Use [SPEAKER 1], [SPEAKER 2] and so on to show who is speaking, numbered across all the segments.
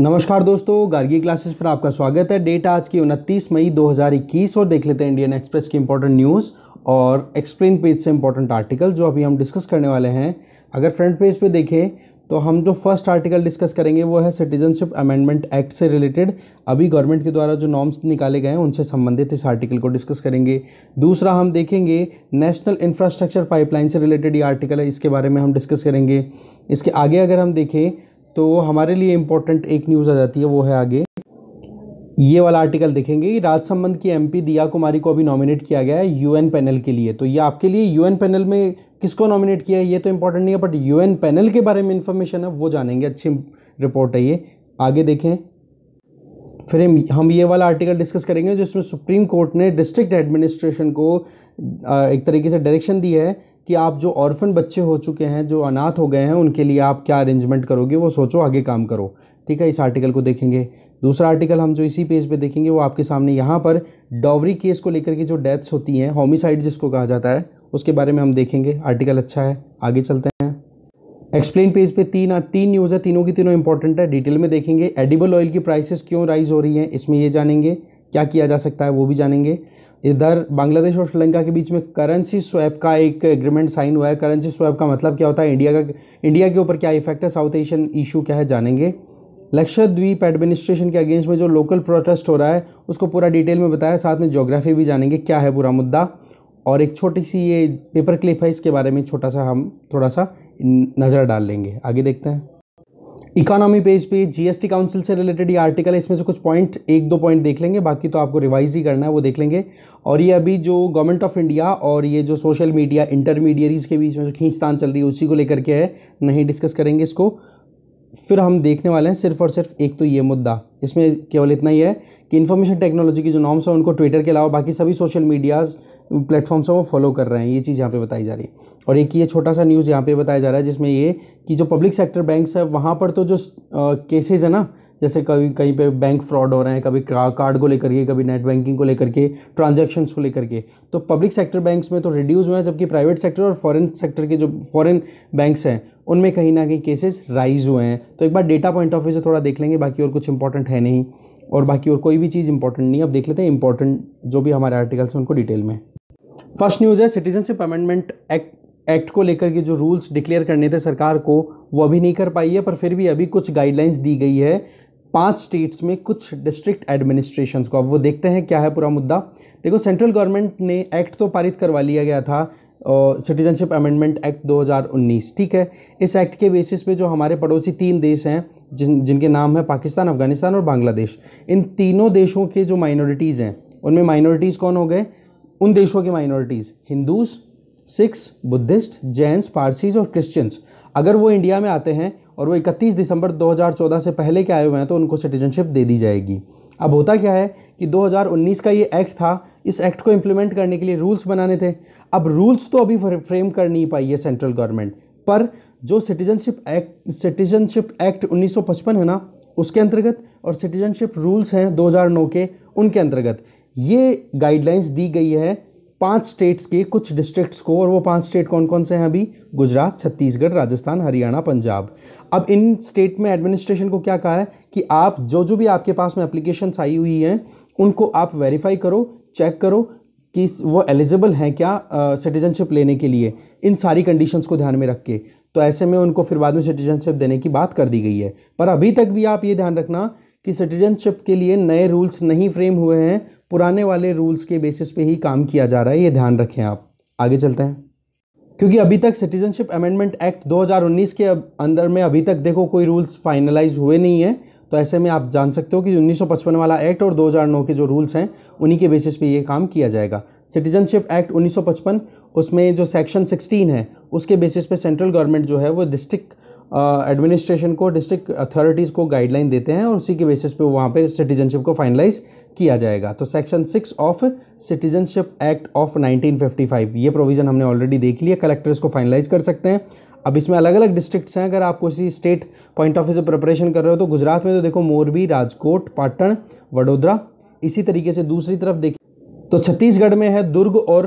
[SPEAKER 1] नमस्कार दोस्तों गार्गी क्लासेस पर आपका स्वागत है डेट आज की 29 मई 2021 और देख लेते हैं इंडियन एक्सप्रेस की इंपॉर्टेंट न्यूज़ और एक्सप्लेन पेज से इंपॉर्टेंट आर्टिकल जो अभी हम डिस्कस करने वाले हैं अगर फ्रंट पेज पे देखें तो हम जो फर्स्ट आर्टिकल डिस्कस करेंगे वो है सिटीजनशिप अमेंडमेंट एक्ट से रिलेटेड अभी गवर्नमेंट के द्वारा जो नॉर्म्स निकाले गए हैं उनसे संबंधित इस आर्टिकल को डिस्कस करेंगे दूसरा हम देखेंगे नेशनल इंफ्रास्ट्रक्चर पाइपलाइन से रिलेटेड ये आर्टिकल है इसके बारे में हम डिस्कस करेंगे इसके आगे अगर हम देखें तो हमारे लिए इम्पोर्टेंट एक न्यूज़ आ जाती है वो है आगे ये वाला आर्टिकल देखेंगे कि राज की एमपी दिया कुमारी को अभी नॉमिनेट किया गया है यूएन पैनल के लिए तो ये आपके लिए यूएन पैनल में किसको नॉमिनेट किया है ये तो इम्पोर्टेंट नहीं है बट यूएन पैनल के बारे में इन्फॉर्मेशन है वो जानेंगे अच्छी रिपोर्ट है ये आगे देखें फिर हम ये वाला आर्टिकल डिस्कस करेंगे जिसमें सुप्रीम कोर्ट ने डिस्ट्रिक्ट एडमिनिस्ट्रेशन को एक तरीके से डायरेक्शन दी है कि आप जो ऑर्फन बच्चे हो चुके हैं जो अनाथ हो गए हैं उनके लिए आप क्या अरेंजमेंट करोगे वो सोचो आगे काम करो ठीक है इस आर्टिकल को देखेंगे दूसरा आर्टिकल हम जो इसी पेज पे देखेंगे वो आपके सामने यहाँ पर डॉवरी केस को लेकर के जो डेथ्स होती हैं होमिसाइड जिसको कहा जाता है उसके बारे में हम देखेंगे आर्टिकल अच्छा है आगे चलते हैं एक्सप्लेन पेज पे तीन तीन न्यूज़ है तीनों की तीनों इंपॉर्टेंट है डिटेल में देखेंगे एडिबल ऑयल की प्राइसेस क्यों राइज हो रही हैं इसमें ये जानेंगे क्या किया जा सकता है वो भी जानेंगे इधर बांग्लादेश और श्रीलंका के बीच में करेंसी स्वैप का एक एग्रीमेंट साइन हुआ है करेंसी स्वैप का मतलब क्या होता है इंडिया का इंडिया के ऊपर क्या इफेक्ट है साउथ एशियन इशू क्या है जानेंगे लक्षद्वीप एडमिनिस्ट्रेशन के अगेंस्ट में जो लोकल प्रोटेस्ट हो रहा है उसको पूरा डिटेल में बताया साथ में जोग्राफी भी जानेंगे क्या है पूरा मुद्दा और एक छोटी सी ये पेपर क्लिप है इसके बारे में छोटा सा हम थोड़ा सा नज़र डाल लेंगे आगे देखते हैं इकोनॉमी पेज पे जीएसटी काउंसिल से रिलेटेड ये आर्टिकल है इसमें से कुछ पॉइंट एक दो पॉइंट देख लेंगे बाकी तो आपको रिवाइज ही करना है वो देख लेंगे और ये अभी जो गवर्नमेंट ऑफ इंडिया और ये जो सोशल मीडिया इंटरमीडियरीज़ के बीच में जो खींचतान चल रही है उसी को लेकर के है नहीं डिस्कस करेंगे इसको फिर हम देखने वाले हैं सिर्फ और सिर्फ एक तो ये मुद्दा इसमें केवल इतना ही है कि इन्फॉर्मेशन टेक्नोलॉजी की जो नॉर्म्स हैं उनको ट्विटर के अलावा बाकी सभी सोशल मीडियाज़ प्लेटफॉर्म्स हैं वो फॉलो कर रहे हैं ये चीज़ यहाँ पे बताई जा रही है और एक ये छोटा सा न्यूज़ यहाँ पे बताया जा रहा है जिसमें ये कि जो पब्लिक सेक्टर बैंक्स है वहाँ पर तो जो केसेज है ना जैसे कभी कहीं पे बैंक फ्रॉड हो रहे हैं कभी कार्ड को लेकर के कभी नेट बैंकिंग को लेकर के ट्रांजेक्शन्स को लेकर के तो पब्लिक सेक्टर बैंक्स में तो रिड्यूस हुए हैं जबकि प्राइवेट सेक्टर और फॉरेन सेक्टर के जो फॉरेन बैंक्स हैं उनमें कहीं ना कहीं केसेस राइज हुए हैं तो एक बार डेटा पॉइंट ऑफ व्यू से थोड़ा देख लेंगे बाकी और कुछ इंपॉर्टेंट है नहीं और बाकी और कोई भी चीज़ इंपॉर्टेंट नहीं अब देख लेते हैं इंपॉर्टेंट जो भी हमारे आर्टिकल्स हैं उनको डिटेल में फर्स्ट न्यूज़ है सिटीजनशिप अमेंडमेंट एक्ट एक्ट को लेकर के जो रूल्स डिक्लेयर करने थे सरकार को वो अभी नहीं कर पाई है पर फिर भी अभी कुछ गाइडलाइंस दी गई है पांच स्टेट्स में कुछ डिस्ट्रिक्ट एडमिनिस्ट्रेशन को अब वो देखते हैं क्या है पूरा मुद्दा देखो सेंट्रल गवर्नमेंट ने एक्ट तो पारित करवा लिया गया था सिटीजनशिप अमेंडमेंट एक्ट 2019 ठीक है इस एक्ट के बेसिस पे जो हमारे पड़ोसी तीन देश हैं जिन जिनके नाम है पाकिस्तान अफगानिस्तान और बांग्लादेश इन तीनों देशों के जो माइनॉरिटीज़ हैं उनमें माइनॉरिटीज़ कौन हो गए उन देशों की माइनॉरिटीज़ हिंदूज़ सिख्स बुद्धिस्ट जैंस पारसीज और क्रिश्चियंस अगर वो इंडिया में आते हैं और वो 31 दिसंबर 2014 से पहले के आए हुए हैं तो उनको सिटीजनशिप दे दी जाएगी अब होता क्या है कि 2019 का ये एक्ट था इस एक्ट को इम्प्लीमेंट करने के लिए रूल्स बनाने थे अब रूल्स तो अभी फ्रेम कर नहीं पाई है सेंट्रल गवर्नमेंट पर जो सिटीजनशिप एक्ट सिटीजनशिप एक्ट 1955 है ना उसके अंतर्गत और सिटीजनशिप रूल्स हैं 2009 के उनके अंतर्गत ये गाइडलाइंस दी गई है पांच स्टेट्स के कुछ डिस्ट्रिक्ट्स को और वो पांच स्टेट कौन कौन से हैं अभी गुजरात छत्तीसगढ़ राजस्थान हरियाणा पंजाब अब इन स्टेट में एडमिनिस्ट्रेशन को क्या कहा है कि आप जो जो भी आपके पास में एप्लीकेशंस आई हुई हैं उनको आप वेरीफाई करो चेक करो कि वो एलिजिबल हैं क्या सिटीजनशिप लेने के लिए इन सारी कंडीशंस को ध्यान में रख के तो ऐसे में उनको फिर बाद में सिटीजनशिप देने की बात कर दी गई है पर अभी तक भी आप ये ध्यान रखना कि सिटीजनशिप के लिए नए रूल्स नहीं फ्रेम हुए हैं पुराने वाले रूल्स के बेसिस पे ही काम किया जा रहा है ये ध्यान रखें आप आगे चलते हैं क्योंकि अभी तक सिटीजनशिप अमेंडमेंट एक्ट 2019 के अंदर में अभी तक देखो कोई रूल्स फाइनलाइज हुए नहीं है तो ऐसे में आप जान सकते हो कि 1955 वाला एक्ट और 2009 के जो रूल्स हैं उन्हीं के बेसिस पे ये काम किया जाएगा सिटीजनशिप एक्ट 1955 उसमें जो सेक्शन 16 है उसके बेसिस पे सेंट्रल गवर्नमेंट जो है वो डिस्ट्रिक्ट एडमिनिस्ट्रेशन को डिस्ट्रिक्ट अथॉरिटीज़ को गाइडलाइन देते हैं और उसी के बेसिस पे वहाँ पे सिटीजनशिप को फाइनलाइज किया जाएगा तो section six of citizenship act of 1955 ये प्रोविज़न हमने ऑलरेडी देख लिया कलेक्टर इसको फाइनलाइज कर सकते हैं अब इसमें अलग अलग डिस्ट्रिक्ट्स हैं अगर आप किसी स्टेट पॉइंट ऑफ व्यू से प्रिपरेशन कर रहे हो तो गुजरात में तो देखो मोरबी राजकोट पाटन वडोदरा इसी तरीके से दूसरी तरफ देखिए तो छत्तीसगढ़ में है दुर्ग और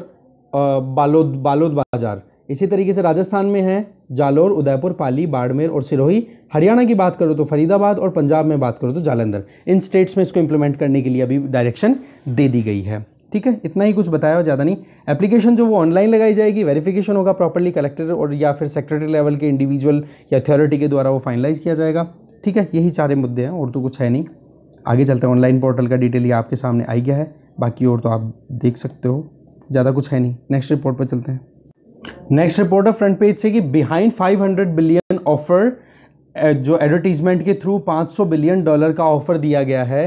[SPEAKER 1] बालोद बालोद बाजार इसी तरीके से राजस्थान में है जालोर उदयपुर पाली बाड़मेर और सिरोही हरियाणा की बात करो तो फरीदाबाद और पंजाब में बात करो तो जालंधर इन स्टेट्स में इसको इंप्लीमेंट करने के लिए अभी डायरेक्शन दे दी गई है ठीक है इतना ही कुछ बताया ज़्यादा नहीं एप्लीकेशन जो वो ऑनलाइन लगाई जाएगी वेरिफिकेशन होगा प्रॉपरली कलेक्टर और या फिर सेक्रेटरी लेवल के इंडिविजुअल या अथॉरिटी के द्वारा वो फाइनलाइज किया जाएगा ठीक है यही सारे मुद्दे हैं और तो कुछ है नहीं आगे चलते हैं ऑनलाइन पोर्टल का डिटेल ये आपके सामने आई गया है बाकी और तो आप देख सकते हो ज़्यादा कुछ है नहीं नेक्स्ट रिपोर्ट पर चलते हैं नेक्स्ट रिपोर्ट फ्रंट पेज से कि बिहाइंड 500 बिलियन ऑफर जो एडवर्टीजमेंट के थ्रू 500 बिलियन डॉलर का ऑफर दिया गया है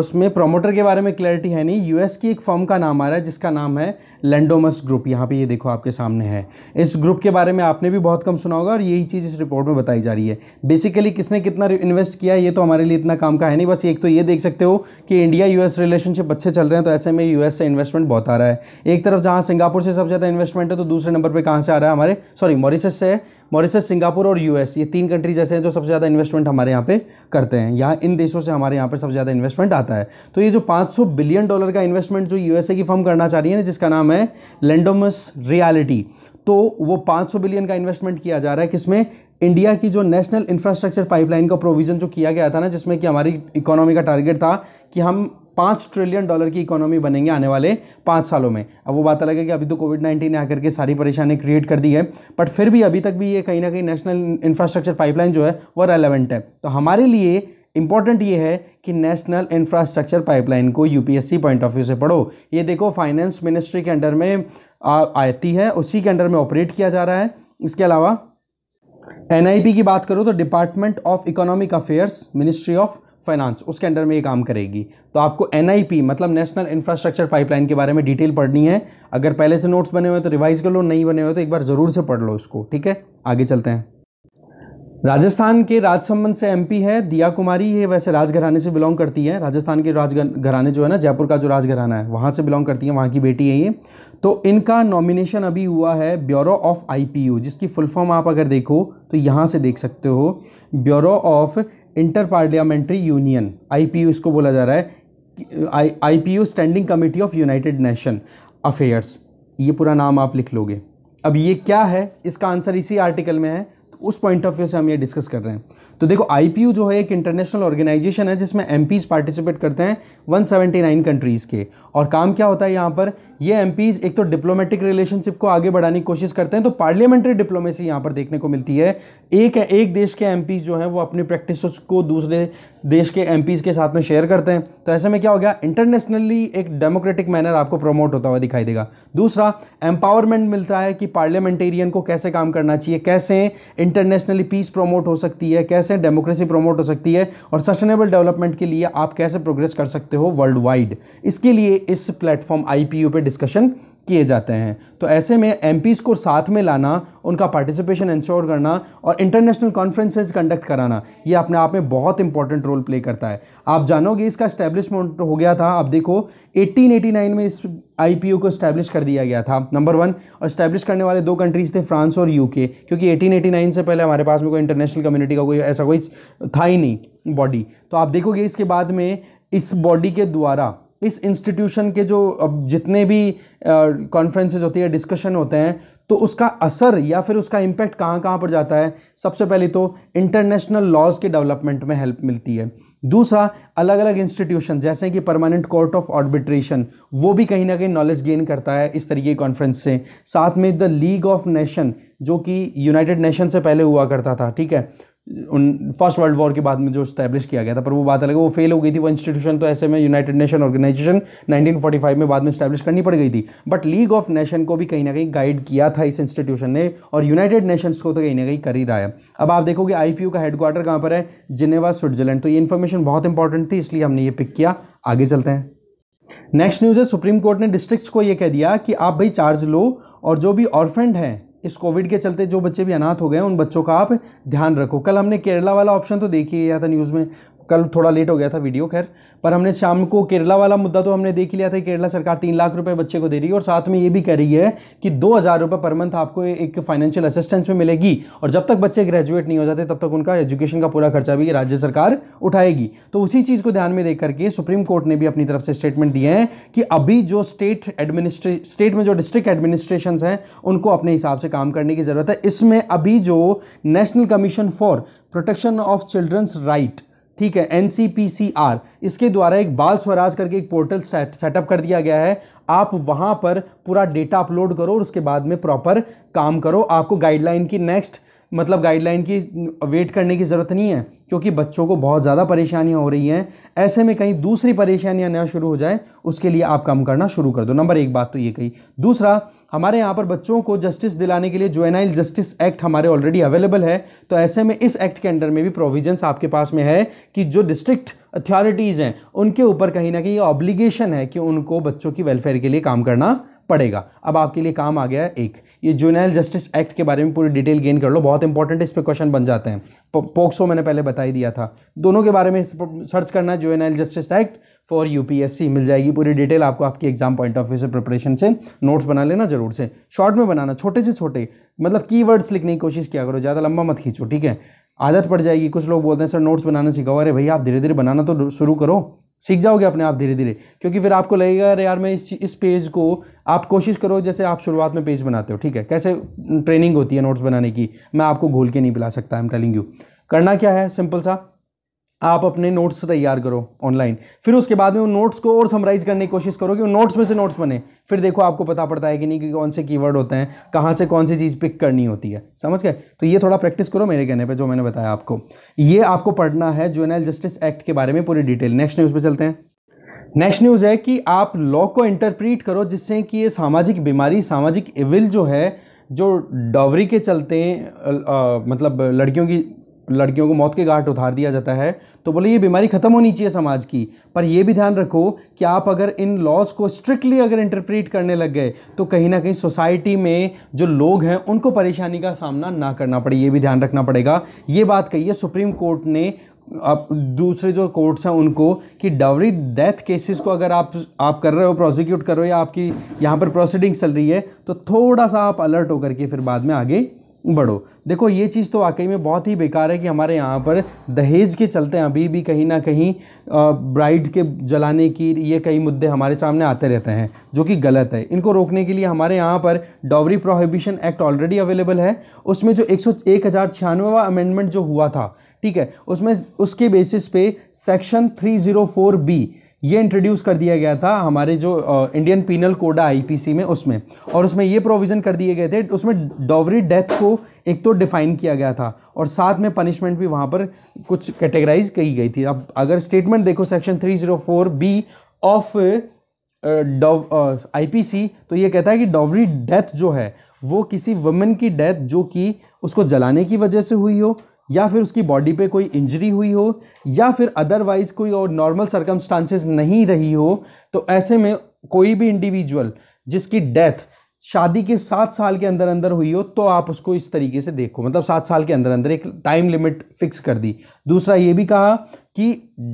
[SPEAKER 1] उसमें प्रोमोटर के बारे में क्लैरिटी है नहीं यूएस की एक फर्म का नाम आ रहा है जिसका नाम है लैंडोमस ग्रुप यहाँ पे ये देखो आपके सामने है इस ग्रुप के बारे में आपने भी बहुत कम सुना होगा और यही चीज़ इस रिपोर्ट में बताई जा रही है बेसिकली किसने कितना इन्वेस्ट किया ये तो हमारे लिए इतना काम का है नहीं बस एक तो ये देख सकते हो कि इंडिया यूएस रिलेशनशिप अच्छे चल रहे हैं तो ऐसे में यूएस से इन्वेस्टमेंट बहुत आ रहा है एक तरफ जहाँ सिंगापुर से सबसे ज़्यादा इन्वेस्टमेंट है तो दूसरे नंबर पर कहाँ से आ रहा है हमारे सॉरी मॉरिसस से मॉरिसस सिंगापुर और यूएस ये तीन कंट्रीज ऐसे हैं जो सबसे ज़्यादा इन्वेस्टमेंट हमारे यहाँ पे करते हैं यहाँ इन देशों से हमारे यहाँ पे सबसे ज़्यादा इन्वेस्टमेंट आता है तो ये जो 500 बिलियन डॉलर का इन्वेस्टमेंट जो यूएसए की फर्म करना चाह रही है ना जिसका नाम है लैंडोमस रियालिटी तो वो पाँच बिलियन का इन्वेस्टमेंट किया जा रहा है किसमें इंडिया की जो नेशनल इंफ्रास्ट्रक्चर पाइपलाइन का प्रोविज़न जो किया गया था ना जिसमें कि हमारी इकोनॉमी का टारगेट था कि हम पाँच ट्रिलियन डॉलर की इकोनॉमी बनेंगे आने वाले पाँच सालों में अब वो बात अलग है कि अभी तो कोविड नाइन्टीन ने आकर के सारी परेशानी क्रिएट कर दी है बट फिर भी अभी तक भी ये कहीं ना कहीं नेशनल इंफ्रास्ट्रक्चर पाइपलाइन जो है वो रेलिवेंट है तो हमारे लिए इंपॉर्टेंट ये है कि नेशनल इंफ्रास्ट्रक्चर पाइपलाइन को यूपीएससी पॉइंट ऑफ व्यू से पढ़ो ये देखो फाइनेंस मिनिस्ट्री के अंडर में आती है उसी के अंडर में ऑपरेट किया जा रहा है इसके अलावा एन की बात करो तो department of economic affairs ministry of finance उसके अंडर में ये काम करेगी तो आपको एन मतलब नेशनल इंफ्रास्ट्रक्चर पाइपलाइन के बारे में डिटेल पढ़नी है अगर पहले से नोट्स बने हुए तो रिवाइज कर लो नहीं बने हुए तो एक बार ज़रूर से पढ़ लो उसको ठीक है आगे चलते हैं राजस्थान के राजसंबंध से एमपी है दिया कुमारी ये वैसे राजघराने से बिलोंग करती है राजस्थान के राजघराने जो है ना जयपुर का जो राजघराना है वहाँ से बिलोंग करती है वहाँ की बेटी है ये तो इनका नॉमिनेशन अभी हुआ है ब्यूरो ऑफ आईपीयू जिसकी फुल फॉर्म आप अगर देखो तो यहाँ से देख सकते हो bureau of inter parliamentary union आई इसको बोला जा रहा है यू standing committee of united nation affairs ये पूरा नाम आप लिख लोगे अब ये क्या है इसका आंसर इसी आर्टिकल में है तो उस पॉइंट ऑफ व्यू से हम ये डिस्कस कर रहे हैं तो देखो आई जो है एक इंटरनेशनल ऑर्गेनाइजेशन है जिसमें एम पार्टिसिपेट करते हैं 179 कंट्रीज़ के और काम क्या होता है यहाँ पर ये एम एक तो डिप्लोमेटिक रिलेशनशिप को आगे बढ़ाने की कोशिश करते हैं तो पार्लियामेंट्री डिप्लोमेसी यहाँ पर देखने को मिलती है एक एक देश के एम जो हैं वो अपनी प्रैक्टिस को दूसरे देश के एम के साथ में शेयर करते हैं तो ऐसे में क्या हो गया इंटरनेशनली एक डेमोक्रेटिक मैनर आपको प्रमोट होता हुआ दिखाई देगा दूसरा एम्पावरमेंट मिलता है कि पार्लियामेंटेरियन को कैसे काम करना चाहिए कैसे इंटरनेशनली पीस प्रमोट हो सकती है कैसे कैसे डेमोक्रेसी प्रमोट हो सकती है और सस्टेनेबल डेवलपमेंट के लिए आप कैसे प्रोग्रेस कर सकते हो वर्ल्ड वाइड इसके लिए इस प्लेटफॉर्म आई पे डिस्कशन किए जाते हैं तो ऐसे में एम को साथ में लाना उनका पार्टिसिपेशन इंश्योर करना और इंटरनेशनल कॉन्फ्रेंसेज कंडक्ट कराना ये अपने आप में बहुत इंपॉर्टेंट रोल प्ले करता है आप जानोगे इसका स्टैब्लिशमेंट हो गया था आप देखो 1889 में इस आई को स्टैब्लिश कर दिया गया था नंबर वन और स्टैब्लिश करने वाले दो कंट्रीज़ थे फ्रांस और यू क्योंकि एटीन से पहले हमारे पास में कोई इंटरनेशनल कम्युनिटी का कोई ऐसा कोई था ही नहीं बॉडी तो आप देखोगे इसके बाद में इस बॉडी के द्वारा इस इंस्टीट्यूशन के जो जितने भी कॉन्फ्रेंसेज होती है डिस्कशन होते हैं तो उसका असर या फिर उसका इम्पैक्ट कहाँ कहाँ पर जाता है सबसे पहले तो इंटरनेशनल लॉज के डेवलपमेंट में हेल्प मिलती है दूसरा अलग अलग इंस्टीट्यूशन जैसे कि परमानेंट कोर्ट ऑफ ऑर्बिट्रेशन वो भी कहीं ना कहीं नॉलेज गेन करता है इस तरीके की कॉन्फ्रेंस से साथ में द लीग ऑफ नेशन जो कि यूनाइटेड नेशन से पहले हुआ करता था ठीक है उन फर्स्ट वर्ल्ड वॉर के बाद में जो स्टैब्लिश किया गया था पर वो बात अलग वो फेल हो गई थी वो इंस्टीट्यूशन तो ऐसे में यूनाइटेड नेशन ऑर्गेनाइजेशन 1945 में बाद में स्टैब्लिश करनी पड़ गई थी बट लीग ऑफ नेशन को भी कहीं ना कहीं गाइड किया था इस इंस्टीट्यूशन ने और यूनाइटेड नेशंस को तो कहीं ना कहीं कर ही रहा है अब आप देखोगे आई का हेडक्वार्टर कहाँ पर है जिनेवा स्विट्जरलैंड तो ये इन्फॉर्मेशन बहुत इंपॉर्टेंट थी इसलिए हमने ये पिक किया आगे चलते हैं नेक्स्ट न्यूज़ है सुप्रीम कोर्ट ने डिस्ट्रिक्ट को ये कह दिया कि आप भाई चार्ज लो और जो भी ऑर्फेंड हैं इस कोविड के चलते जो बच्चे भी अनाथ हो गए उन बच्चों का आप ध्यान रखो कल हमने केरला वाला ऑप्शन तो देख ही गया था तो न्यूज़ में कल थोड़ा लेट हो गया था वीडियो खैर पर हमने शाम को केरला वाला मुद्दा तो हमने देख लिया था केरला सरकार तीन लाख रुपए बच्चे को दे रही है और साथ में ये भी कह रही है कि दो हज़ार रुपये पर मंथ आपको एक फाइनेंशियल असिस्टेंस में मिलेगी और जब तक बच्चे ग्रेजुएट नहीं हो जाते तब तक उनका एजुकेशन का पूरा खर्चा भी राज्य सरकार उठाएगी तो उसी चीज़ को ध्यान में देख करके सुप्रीम कोर्ट ने भी अपनी तरफ से स्टेटमेंट दिए हैं कि अभी जो स्टेट एडमिनिस्ट्रे स्टेट में जो डिस्ट्रिक्ट एडमिनिस्ट्रेशन हैं उनको अपने हिसाब से काम करने की ज़रूरत है इसमें अभी जो national commission for protection of childrens right ठीक है एन इसके द्वारा एक बाल स्वराज करके एक पोर्टल सेटअप सेट कर दिया गया है आप वहाँ पर पूरा डेटा अपलोड करो और उसके बाद में प्रॉपर काम करो आपको गाइडलाइन की नेक्स्ट मतलब गाइडलाइन की वेट करने की ज़रूरत नहीं है क्योंकि बच्चों को बहुत ज़्यादा परेशानियाँ हो रही हैं ऐसे में कहीं दूसरी परेशानियाँ ना शुरू हो जाए उसके लिए आप काम करना शुरू कर दो नंबर एक बात तो ये कही दूसरा हमारे यहाँ पर बच्चों को जस्टिस दिलाने के लिए जुएनाइल जस्टिस एक्ट हमारे ऑलरेडी अवेलेबल है तो ऐसे में इस एक्ट के अंडर में भी प्रोविजंस आपके पास में है कि जो डिस्ट्रिक्ट अथॉरिटीज़ हैं उनके ऊपर कहीं ना कहीं ऑब्लिगेशन है कि उनको बच्चों की वेलफेयर के लिए काम करना पड़ेगा अब आपके लिए काम आ गया है एक ये जुनल जस्टिस एक्ट के बारे में पूरी डिटेल गेन कर लो बहुत इंपॉर्टेंट इस पर क्वेश्चन बन जाते हैं पोक्सो मैंने पहले बता ही दिया था दोनों के बारे में सर्च करना है juvenile justice act for UPSC मिल जाएगी पूरी डिटेल आपको आपकी एग्जाम पॉइंट ऑफ व्यू से प्रिपरेशन से नोट्स बना लेना जरूर से शॉर्ट में बनाना छोटे से छोटे मतलब की लिखने की कोशिश किया करो ज़्यादा लंबा मत खींचो ठीक है आदत पड़ जाएगी कुछ लोग बोलते हैं सर नोट्स बनाना सिखाओ अरे भैया आप धीरे धीरे बनाना तो शुरू करो सीख जाओगे अपने आप धीरे धीरे क्योंकि फिर आपको लगेगा अरे यार मैं इस इस पेज को आप कोशिश करो जैसे आप शुरुआत में पेज बनाते हो ठीक है कैसे ट्रेनिंग होती है नोट्स बनाने की मैं आपको घोल के नहीं पिला सकता आई एम टेलिंग यू करना क्या है सिंपल सा आप अपने नोट्स तैयार करो ऑनलाइन फिर उसके बाद में उन नोट्स को और समराइज करने की कोशिश करो कि उन नोट्स में से नोट्स बने फिर देखो आपको पता पड़ता है कि नहीं कि कौन से कीवर्ड होते हैं कहाँ से कौन सी चीज़ पिक करनी होती है समझ गए तो ये थोड़ा प्रैक्टिस करो मेरे कहने पे जो मैंने बताया आपको ये आपको पढ़ना है जुनल जस्टिस एक्ट के बारे में पूरी डिटेल नेक्स्ट न्यूज़ पर चलते हैं नेक्स्ट न्यूज़ है कि आप लॉ को इंटरप्रीट करो जिससे कि ये सामाजिक बीमारी सामाजिक इविल जो है जो डॉवरी के चलते आ, आ, मतलब लड़कियों की लड़कियों को मौत के घाट उतार दिया जाता है तो बोले ये बीमारी ख़त्म होनी चाहिए समाज की पर यह भी ध्यान रखो कि आप अगर इन लॉज को स्ट्रिक्टली अगर इंटरप्रेट करने लग गए तो कहीं ना कहीं सोसाइटी में जो लोग हैं उनको परेशानी का सामना ना करना पड़े ये भी ध्यान रखना पड़ेगा ये बात कही है सुप्रीम कोर्ट ने आप दूसरे जो कोर्ट्स हैं उनको कि डावरी डेथ केसेस को अगर आप आप कर रहे हो प्रोसिक्यूट कर रहे हो या आपकी यहाँ पर प्रोसीडिंग चल रही है तो थोड़ा सा आप अलर्ट होकर के फिर बाद में आगे बढ़ो देखो ये चीज़ तो वाकई में बहुत ही बेकार है कि हमारे यहाँ पर दहेज के चलते अभी भी कहीं ना कहीं ब्राइड के जलाने की ये कई मुद्दे हमारे सामने आते रहते हैं जो कि गलत है इनको रोकने के लिए हमारे यहाँ पर dowry prohibition act already available है उसमें जो एक सौ अमेंडमेंट जो हुआ था ठीक है उसमें उसके बेसिस पे सेक्शन थ्री बी ये इंट्रोड्यूस कर दिया गया था हमारे जो इंडियन पीनल कोड है आईपीसी में उसमें और उसमें ये प्रोविज़न कर दिए गए थे उसमें डॉवरी डेथ को एक तो डिफ़ाइन किया गया था और साथ में पनिशमेंट भी वहाँ पर कुछ कैटेगराइज की गई थी अब अगर स्टेटमेंट देखो सेक्शन 304 बी ऑफ आईपीसी तो ये कहता है कि डॉवरी डेथ जो है वो किसी वुमेन की डेथ जो कि उसको जलाने की वजह से हुई हो या फिर उसकी बॉडी पे कोई इंजरी हुई हो या फिर अदरवाइज़ कोई और नॉर्मल सर्कमस्टांसेस नहीं रही हो तो ऐसे में कोई भी इंडिविजुअल जिसकी डेथ शादी के सात साल के अंदर अंदर हुई हो तो आप उसको इस तरीके से देखो मतलब सात साल के अंदर अंदर एक टाइम लिमिट फिक्स कर दी दूसरा ये भी कहा कि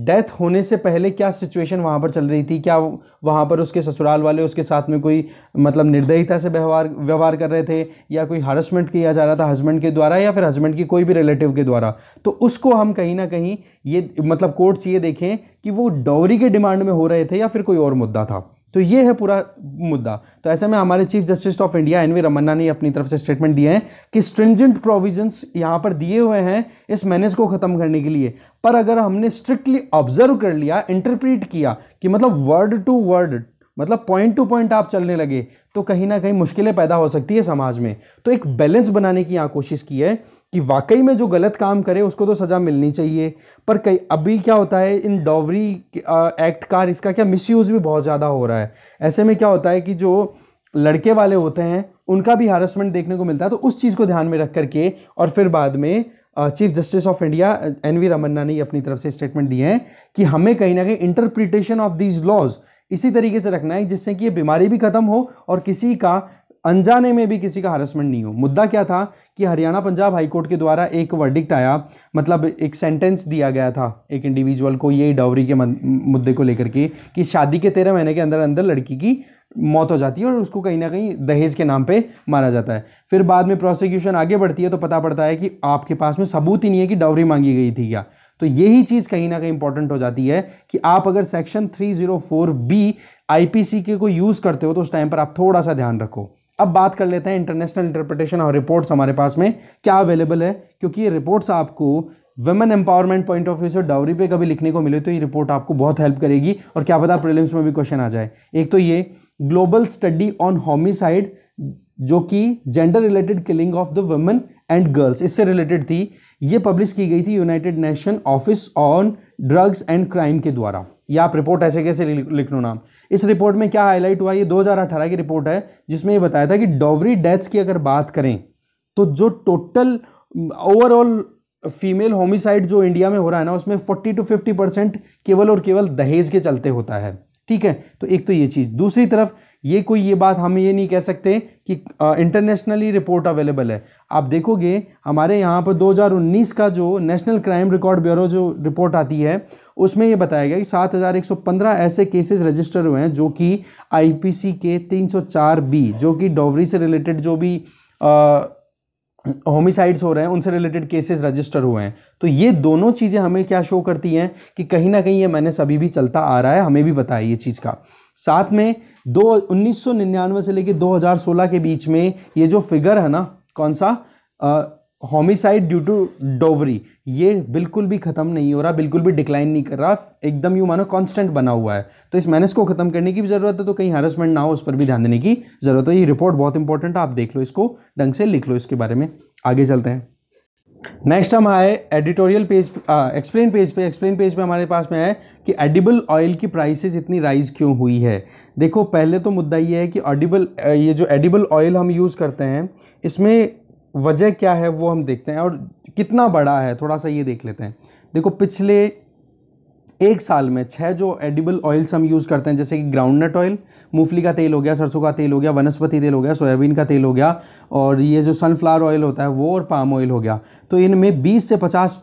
[SPEAKER 1] डेथ होने से पहले क्या सिचुएशन वहाँ पर चल रही थी क्या वहाँ पर उसके ससुराल वाले उसके साथ में कोई मतलब निर्दयिता से व्यवहार व्यवहार कर रहे थे या कोई हरसमेंट किया जा रहा था हस्बैंड के द्वारा या फिर हस्बैंड की कोई भी रिलेटिव के द्वारा तो उसको हम कहीं ना कहीं ये मतलब कोर्ट्स ये देखें कि वो डॉवरी के डिमांड में हो रहे थे या फिर कोई और मुद्दा था तो ये है पूरा मुद्दा तो ऐसे में हमारे chief justice of India N V Ramana ने अपनी तरफ से स्टेटमेंट दिए हैं कि स्ट्रिंजेंट प्रोविजंस यहाँ पर दिए हुए हैं इस मैनेज को ख़त्म करने के लिए पर अगर हमने स्ट्रिक्टली ऑब्जर्व कर लिया इंटरप्रीट किया कि मतलब वर्ड टू वर्ड मतलब पॉइंट टू पॉइंट आप चलने लगे तो कहीं ना कहीं मुश्किलें पैदा हो सकती है समाज में तो एक बैलेंस बनाने की यहाँ कोशिश की है कि वाकई में जो गलत काम करे उसको तो सज़ा मिलनी चाहिए पर कई अभी क्या होता है इन डॉवरी एक्ट का इसका क्या मिसयूज़ भी बहुत ज़्यादा हो रहा है ऐसे में क्या होता है कि जो लड़के वाले होते हैं उनका भी हरसमेंट देखने को मिलता है तो उस चीज़ को ध्यान में रख करके और फिर बाद में chief justice of India N V Ramana ने अपनी तरफ से स्टेटमेंट दिए हैं कि हमें कहीं ना कहीं इंटरप्रिटेशन ऑफ दीज लॉज इसी तरीके से रखना है जिससे कि ये बीमारी भी खत्म हो और किसी का अनजाने में भी किसी का हरसमेंट नहीं हो मुद्दा क्या था कि हरियाणा पंजाब हाईकोर्ट के द्वारा एक वर्डिक्ट आया मतलब एक सेंटेंस दिया गया था एक इंडिविजुअल को ये डावरी के मुद्दे को लेकर के कि शादी के तेरह महीने के अंदर अंदर लड़की की मौत हो जाती है और उसको कहीं ना कहीं दहेज के नाम पे मारा जाता है फिर बाद में प्रोसिक्यूशन आगे बढ़ती है तो पता पड़ता है कि आपके पास में सबूत ही नहीं है कि डावरी मांगी गई थी क्या तो यही चीज़ कहीं ना कहीं इंपॉर्टेंट हो जाती है कि आप अगर सेक्शन 304 बी आईपीसी के को यूज़ करते हो तो उस टाइम पर आप थोड़ा सा ध्यान रखो अब बात कर लेते हैं इंटरनेशनल इंटरप्रिटेशन और रिपोर्ट्स हमारे पास में क्या अवेलेबल है क्योंकि ये रिपोर्ट्स आपको women empowerment point of view से डाउरी पे कभी लिखने को मिले तो ये रिपोर्ट आपको बहुत हेल्प करेगी और क्या पता प्रिलिम्स में भी क्वेश्चन आ जाए एक तो ये ग्लोबल स्टडी ऑन होमिसाइड जो कि gender related killing of the women and girls इससे रिलेटेड थी ये पब्लिश की गई थी united nation office on drugs and crime के द्वारा या आप रिपोर्ट ऐसे कैसे लिख लो नाम इस रिपोर्ट में क्या हाईलाइट हुआ ये 2018 की रिपोर्ट है जिसमें ये बताया था कि डॉवरी डेथ्स की अगर बात करें तो जो टोटल ओवरऑल फीमेल होमिसाइड जो इंडिया में हो रहा है ना उसमें 40 टू 50 परसेंट केवल और केवल दहेज के चलते होता है ठीक है तो एक तो ये चीज़ दूसरी तरफ ये कोई ये बात हम ये नहीं कह सकते कि इंटरनेशनली रिपोर्ट अवेलेबल है आप देखोगे हमारे यहाँ पर 2019 का जो नेशनल क्राइम रिकॉर्ड ब्यूरो जो रिपोर्ट आती है उसमें यह बताया गया कि 7,115 ऐसे केसेस रजिस्टर हुए हैं जो कि आईपीसी के 304 बी जो कि डॉवरी से रिलेटेड जो भी होमिसाइड्स हो रहे हैं उनसे रिलेटेड केसेस रजिस्टर हुए हैं तो ये दोनों चीज़ें हमें क्या शो करती हैं कि कहीं ना कहीं ये मैंने सभी भी चलता आ रहा है हमें भी बताया ये चीज़ का साथ में दो उन्नीस से लेकर 2016 के बीच में ये जो फिगर है ना कौन सा होमिसाइड ड्यू टू डोवरी ये बिल्कुल भी ख़त्म नहीं हो रहा बिल्कुल भी डिक्लाइन नहीं कर रहा एकदम यूँ मानो कांस्टेंट बना हुआ है तो इस मैनेस को ख़त्म करने की भी ज़रूरत है तो कहीं हरसमेंट ना हो उस पर भी ध्यान देने की ज़रूरत है ये रिपोर्ट बहुत इंपॉर्टेंट है आप देख लो इसको ढंग से लिख लो इसके बारे में आगे चलते हैं नेक्स्ट हम आए एडिटोरियल पेज एक्सप्लेन पेज पे एक्सप्लेन पेज पे हमारे पास में है कि एडिबल ऑयल की प्राइसेस इतनी राइज़ क्यों हुई है देखो पहले तो मुद्दा ये है कि ऑडिबल ये जो एडिबल ऑयल हम यूज़ करते हैं इसमें वजह क्या है वो हम देखते हैं और कितना बड़ा है थोड़ा सा ये देख लेते हैं देखो पिछले एक साल में छः जो एडिबल ऑयल्स हम यूज़ करते हैं जैसे कि ग्राउंडनट ऑयल मूंगफली का तेल हो गया सरसों का तेल हो गया वनस्पति तेल हो गया सोयाबीन का तेल हो गया और ये जो सनफ्लावर ऑयल होता है वो और पाम ऑयल हो गया तो इनमें 20 से 50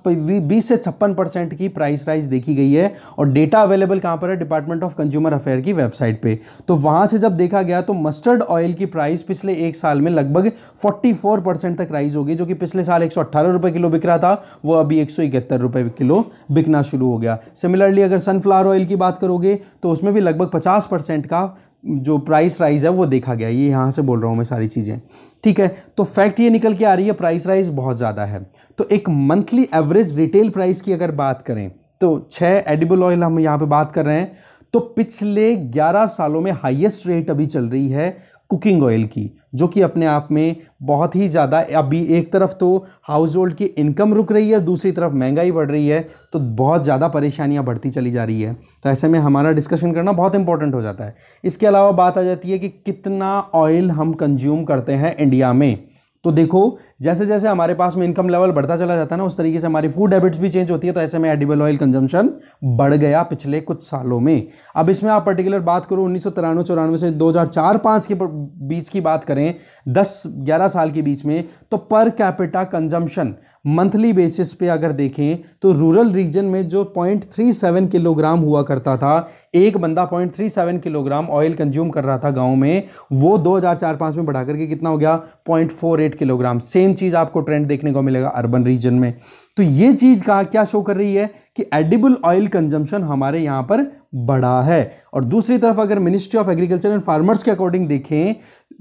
[SPEAKER 1] 20 से छप्पन परसेंट की प्राइस राइज देखी गई है और डेटा अवेलेबल कहाँ पर है डिपार्टमेंट ऑफ कंज्यूमर अफेयर की वेबसाइट पे तो वहाँ से जब देखा गया तो मस्टर्ड ऑयल की प्राइस पिछले एक साल में लगभग 44 परसेंट तक राइज हो गई जो कि पिछले साल एक रुपए किलो बिक रहा था वो अभी एक रुपए किलो बिकना शुरू हो गया सिमिलरली अगर सनफ्लावर ऑयल की बात करोगे तो उसमें भी लगभग पचास का जो प्राइस राइज है वो देखा गया ये यहाँ से बोल रहा हूँ मैं सारी चीज़ें ठीक है तो फैक्ट ये निकल के आ रही है प्राइस राइज बहुत ज़्यादा है तो एक मंथली एवरेज रिटेल प्राइस की अगर बात करें तो छः एडिबल ऑयल हम यहाँ पे बात कर रहे हैं तो पिछले 11 सालों में हाईएस्ट रेट अभी चल रही है कुकिंग ऑयल की जो कि अपने आप में बहुत ही ज़्यादा अभी एक तरफ तो हाउस होल्ड की इनकम रुक रही है दूसरी तरफ महंगाई बढ़ रही है तो बहुत ज़्यादा परेशानियाँ बढ़ती चली जा रही है तो ऐसे में हमारा डिस्कशन करना बहुत इंपॉर्टेंट हो जाता है इसके अलावा बात आ जाती है कि कितना ऑयल हम कंज्यूम करते हैं इंडिया में तो देखो जैसे जैसे हमारे पास में इनकम लेवल बढ़ता चला जाता है ना उस तरीके से हमारी फूड हैबिट्स भी चेंज होती है तो ऐसे में एडिबल ऑयल कंजम्पशन बढ़ गया पिछले कुछ सालों में अब इसमें आप पर्टिकुलर बात करो उन्नीस सौ तिरानवे चौरानवे से दो हज़ार चार पाँच के बीच की बात करें दस ग्यारह साल के बीच में तो per capita consumption monthly basis पे अगर देखें तो रूरल रीजन में जो 0.37 किलोग्राम हुआ करता था एक बंदा 0.37 किलोग्राम ऑयल कंज्यूम कर रहा था गांव में वो 2004-5 में बढ़ा करके कितना हो गया 0.48 किलोग्राम सेम चीज़ आपको ट्रेंड देखने को मिलेगा अर्बन रीजन में तो ये चीज़ कहा क्या शो कर रही है कि एडिबल ऑयल कंजम्पशन हमारे यहाँ पर बढ़ा है और दूसरी तरफ अगर ministry of agriculture and farmers के अकॉर्डिंग देखें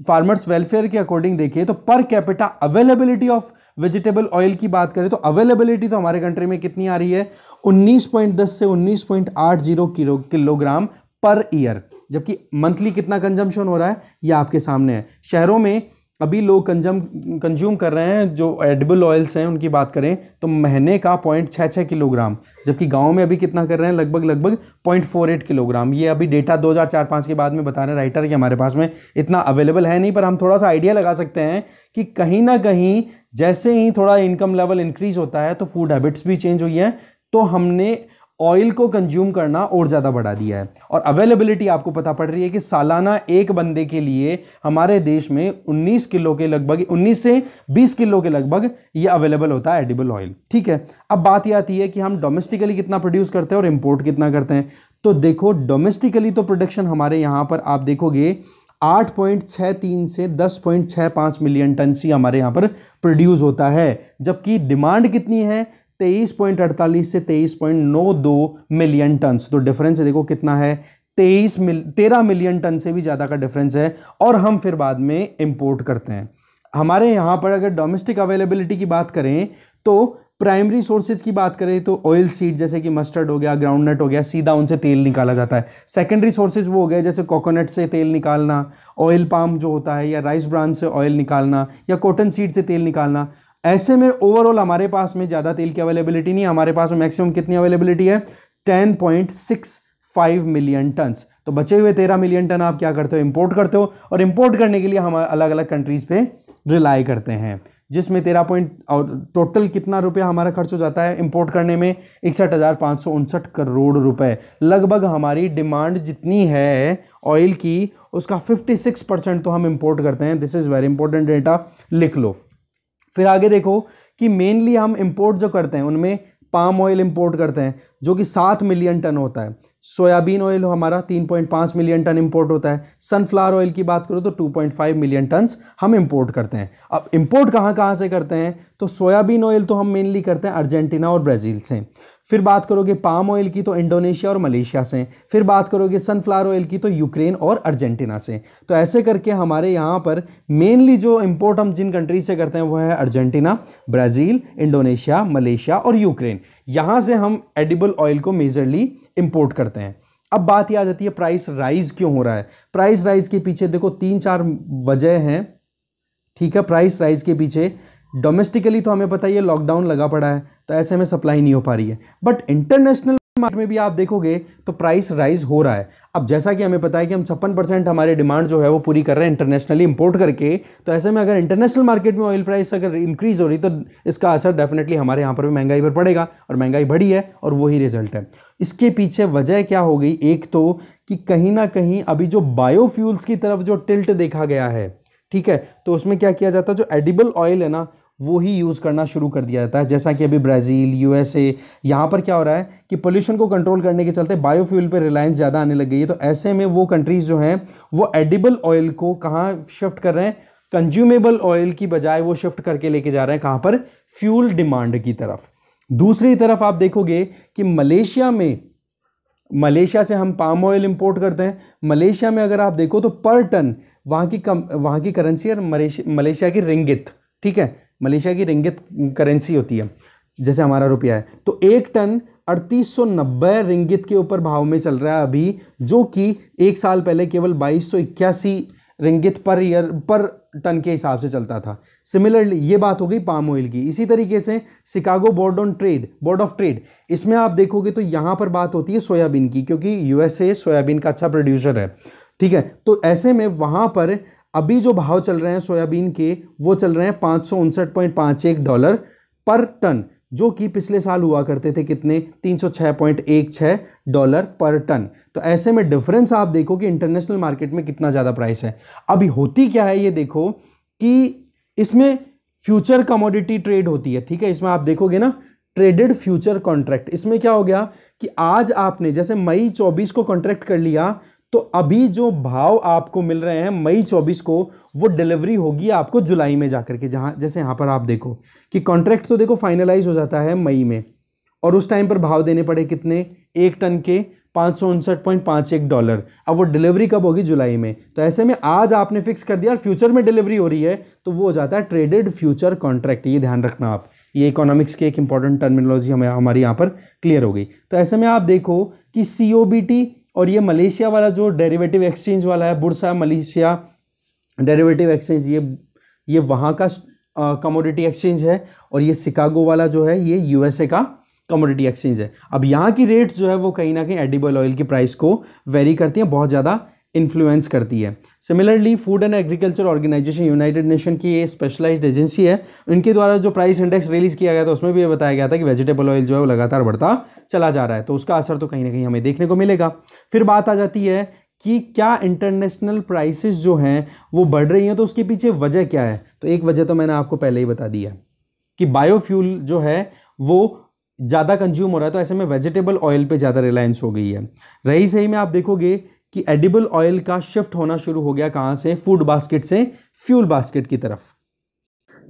[SPEAKER 1] फार्मर्स वेलफेयर के अकॉर्डिंग देखें तो per capita availability of vegetable oil की बात करें तो अवेलेबिलिटी तो हमारे कंट्री में कितनी आ रही है 19.10 से 19.80 किलो किलोग्राम पर ईयर जबकि मंथली कितना कंजम्पशन हो रहा है ये आपके सामने है शहरों में अभी लोग कंजम कंज्यूम कर रहे हैं जो एडिबल ऑयल्स हैं उनकी बात करें तो महीने का पॉइंट छः छः किलोग्राम जबकि गाँव में अभी कितना कर रहे हैं लगभग लगभग पॉइंट फोर एट किलोग्राम ये अभी डेटा दो हज़ार चार पाँच के बाद में बता रहे हैं राइटर कि हमारे पास में इतना अवेलेबल है नहीं पर हम थोड़ा सा आइडिया लगा सकते हैं कि कहीं ना कहीं जैसे ही थोड़ा इनकम लेवल इंक्रीज होता है तो फूड हैबिट्स भी चेंज हुई हैं तो हमने ऑयल को कंज्यूम करना और ज़्यादा बढ़ा दिया है और अवेलेबिलिटी आपको पता पड़ रही है कि सालाना एक बंदे के लिए हमारे देश में 19 किलो के लगभग 19 से 20 किलो के लगभग ये अवेलेबल होता है एडिबल ऑयल ठीक है अब बात यह आती है कि हम डोमेस्टिकली कितना प्रोड्यूस करते हैं और इम्पोर्ट कितना करते हैं तो देखो डोमेस्टिकली तो प्रोडक्शन हमारे यहाँ पर आप देखोगे 8.63 से 10.65 मिलियन टन सी हमारे यहाँ पर प्रोड्यूस होता है जबकि डिमांड कितनी है तेईस पॉइंट अड़तालीस से तेईस पॉइंट नौ दो मिलियन टन तो डिफरेंस देखो कितना है तेईस मिल तेरह मिलियन टन से भी ज़्यादा का डिफरेंस है और हम फिर बाद में इम्पोर्ट करते हैं हमारे यहाँ पर अगर डोमेस्टिक अवेलेबिलिटी की बात करें तो प्राइमरी सोर्सेज की बात करें तो ऑयल सीड जैसे कि मस्टर्ड हो गया ग्राउंड नट हो गया सीधा उनसे तेल निकाला जाता है सेकेंडरी सोर्सेज वो हो गए जैसे कोकोनट से तेल निकालना ऑयल पाम जो होता है या राइस ब्रांड से ऑयल निकालना या कॉटन सीड से तेल निकालना ऐसे में ओवरऑल हमारे पास में ज़्यादा तेल की अवेलेबिलिटी नहीं है हमारे पास में मैक्सिमम कितनी अवेलेबिलिटी है ten point six five million ton तो बचे हुए तेरह मिलियन टन आप क्या करते हो इंपोर्ट करते हो और इंपोर्ट करने के लिए हम अलग अलग कंट्रीज़ पे रिलाई करते हैं जिसमें तेरह पॉइंट और टोटल कितना रुपया हमारा खर्च हो जाता है इंपोर्ट करने में इकसठ हज़ार पाँच सौ उनसठ करोड़ रुपए लगभग हमारी डिमांड जितनी है ऑयल की उसका 56 परसेंट तो हम इंपोर्ट करते हैं this is very important data लिख लो फिर आगे देखो कि मेनली हम इम्पोर्ट जो करते हैं उनमें पाम ऑयल इम्पोर्ट करते हैं जो कि सात मिलियन टन होता है सोयाबीन ऑयल हमारा 3.5 मिलियन टन इम्पोर्ट होता है सनफ्लावर ऑयल की बात करो तो 2.5 मिलियन टन्स हम इम्पोर्ट करते हैं अब इम्पोर्ट कहाँ कहाँ से करते हैं तो सोयाबीन ऑयल तो हम मेनली करते हैं अर्जेंटीना और ब्राज़ील से फिर बात करोगे पाम ऑयल की तो इंडोनेशिया और मलेशिया से फिर बात करोगे सनफ्लावर ऑयल की तो यूक्रेन और अर्जेंटीना से तो ऐसे करके हमारे यहाँ पर मेनली जो इम्पोर्ट हम जिन कंट्री से करते हैं वो है अर्जेंटीना ब्राज़ील इंडोनेशिया मलेशिया और यूक्रेन यहाँ से हम एडिबल ऑयल को मेजरली इम्पोर्ट करते हैं अब बात यह आ जाती है प्राइस राइज क्यों हो रहा है प्राइस राइज के पीछे देखो तीन चार वजह हैं ठीक है प्राइस राइज के पीछे डोमेस्टिकली तो हमें पता ही है लॉकडाउन लगा पड़ा है तो ऐसे में सप्लाई नहीं हो पा रही है बट इंटरनेशनल मार्केट में भी आप देखोगे तो प्राइस राइज हो रहा है अब जैसा कि हमें पता है कि हम छप्पन परसेंट हमारे डिमांड जो है वो पूरी कर रहे हैं इंटरनेशनली इंपोर्ट करके तो ऐसे में अगर इंटरनेशनल मार्केट में ऑयल प्राइस अगर इंक्रीज़ हो रही तो इसका असर डेफिनेटली हमारे यहाँ पर भी महंगाई पर पड़ेगा और महंगाई बढ़ी है और वही रिजल्ट है इसके पीछे वजह क्या हो गई एक तो कि कहीं ना कहीं अभी जो बायोफ्यूल्स की तरफ जो टिल्ट देखा गया है ठीक है तो उसमें क्या किया जाता है जो एडिबल ऑयल है ना वो ही यूज़ करना शुरू कर दिया जाता है जैसा कि अभी ब्राज़ील यूएसए यहाँ पर क्या हो रहा है कि पोल्यूशन को कंट्रोल करने के चलते बायोफ्यूल पर रिलायंस ज़्यादा आने लग गई है तो ऐसे में वो कंट्रीज़ जो हैं वो एडिबल ऑयल को कहाँ शिफ्ट कर रहे हैं कंज्यूमेबल ऑयल की बजाय वो शिफ्ट करके लेके जा रहे हैं कहाँ पर फ्यूल डिमांड की तरफ दूसरी तरफ आप देखोगे कि मलेशिया में मलेशिया से हम पाम ऑयल इंपोर्ट करते हैं मलेशिया में अगर आप देखो तो पर टन वहाँ की कम वहाँ की करेंसी और मलेशिया की रिंगित ठीक है मलेशिया की रिंगित करेंसी होती है जैसे हमारा रुपया है तो एक टन अड़तीस सौ नब्बे रिंगित के ऊपर भाव में चल रहा है अभी जो कि एक साल पहले केवल बाईस सौ इक्यासी रिंगित पर ईयर पर टन के हिसाब से चलता था सिमिलरली ये बात हो गई पाम ऑयल की इसी तरीके से Chicago board on trade board of trade इसमें आप देखोगे तो यहाँ पर बात होती है सोयाबीन की क्योंकि यूएसए सोयाबीन का अच्छा प्रोड्यूसर है ठीक है तो ऐसे में वहाँ पर अभी जो भाव चल रहे हैं सोयाबीन के वो चल रहे हैं पाँच डॉलर पर टन जो कि पिछले साल हुआ करते थे कितने 306.16 डॉलर पर टन तो ऐसे में डिफरेंस आप देखो कि इंटरनेशनल मार्केट में कितना ज़्यादा प्राइस है अभी होती क्या है ये देखो कि इसमें फ्यूचर कमोडिटी ट्रेड होती है ठीक है इसमें आप देखोगे ना ट्रेडेड फ्यूचर कॉन्ट्रैक्ट इसमें क्या हो गया कि आज आपने जैसे मई 24 को कॉन्ट्रैक्ट कर लिया तो अभी जो भाव आपको मिल रहे हैं मई 24 को वो डिलीवरी होगी आपको जुलाई में जाकर के जहां जैसे यहां पर आप देखो कि कॉन्ट्रैक्ट तो देखो फाइनलाइज हो जाता है मई में और उस टाइम पर भाव देने पड़े कितने एक टन के पाँच सौ उनसठ पॉइंट एक डॉलर अब वो डिलीवरी कब होगी जुलाई में तो ऐसे में आज आपने फिक्स कर दिया और फ्यूचर में डिलीवरी हो रही है तो वो हो जाता है ट्रेडेड फ्यूचर कॉन्ट्रैक्ट ये ध्यान रखना आप ये इकोनॉमिक्स की एक इंपॉर्टेंट टर्मिनोलॉजी हमें हमारी यहाँ पर क्लियर हो गई तो ऐसे में आप देखो कि सी ओ बी टी और ये मलेशिया वाला जो डेरिवेटिव एक्सचेंज वाला है बुरसा मलेशिया डेरिवेटिव एक्सचेंज ये ये वहाँ का कमोडिटी एक्सचेंज है और ये शिकागो वाला जो है ये यूएसए का कमोडिटी एक्सचेंज है अब यहाँ की रेट्स जो है वो कहीं ना कहीं एडिबल ऑयल की प्राइस को वेरी करती हैं बहुत ज़्यादा इन्फ्लुएंस करती है similarly food and agriculture organization united nation की ये स्पेशलाइज्ड एजेंसी है उनके द्वारा जो प्राइस इंडेक्स रिलीज़ किया गया था उसमें भी ये बताया गया था कि वेजिटेबल ऑयल जो है वो लगातार बढ़ता चला जा रहा है तो उसका असर तो कहीं ना कहीं हमें देखने को मिलेगा फिर बात आ जाती है कि क्या इंटरनेशनल प्राइसेस जो हैं वो बढ़ रही हैं तो उसके पीछे वजह क्या है तो एक वजह तो मैंने आपको पहले ही बता दिया है कि बायोफ्यूल जो है वो ज़्यादा कंज्यूम हो रहा है तो ऐसे में वेजिटेबल ऑयल पे ज़्यादा रिलायंस हो गई है रही सही में आप देखोगे कि एडिबल ऑयल का शिफ्ट होना शुरू हो गया कहाँ से फूड बास्केट से फ्यूल बास्केट की तरफ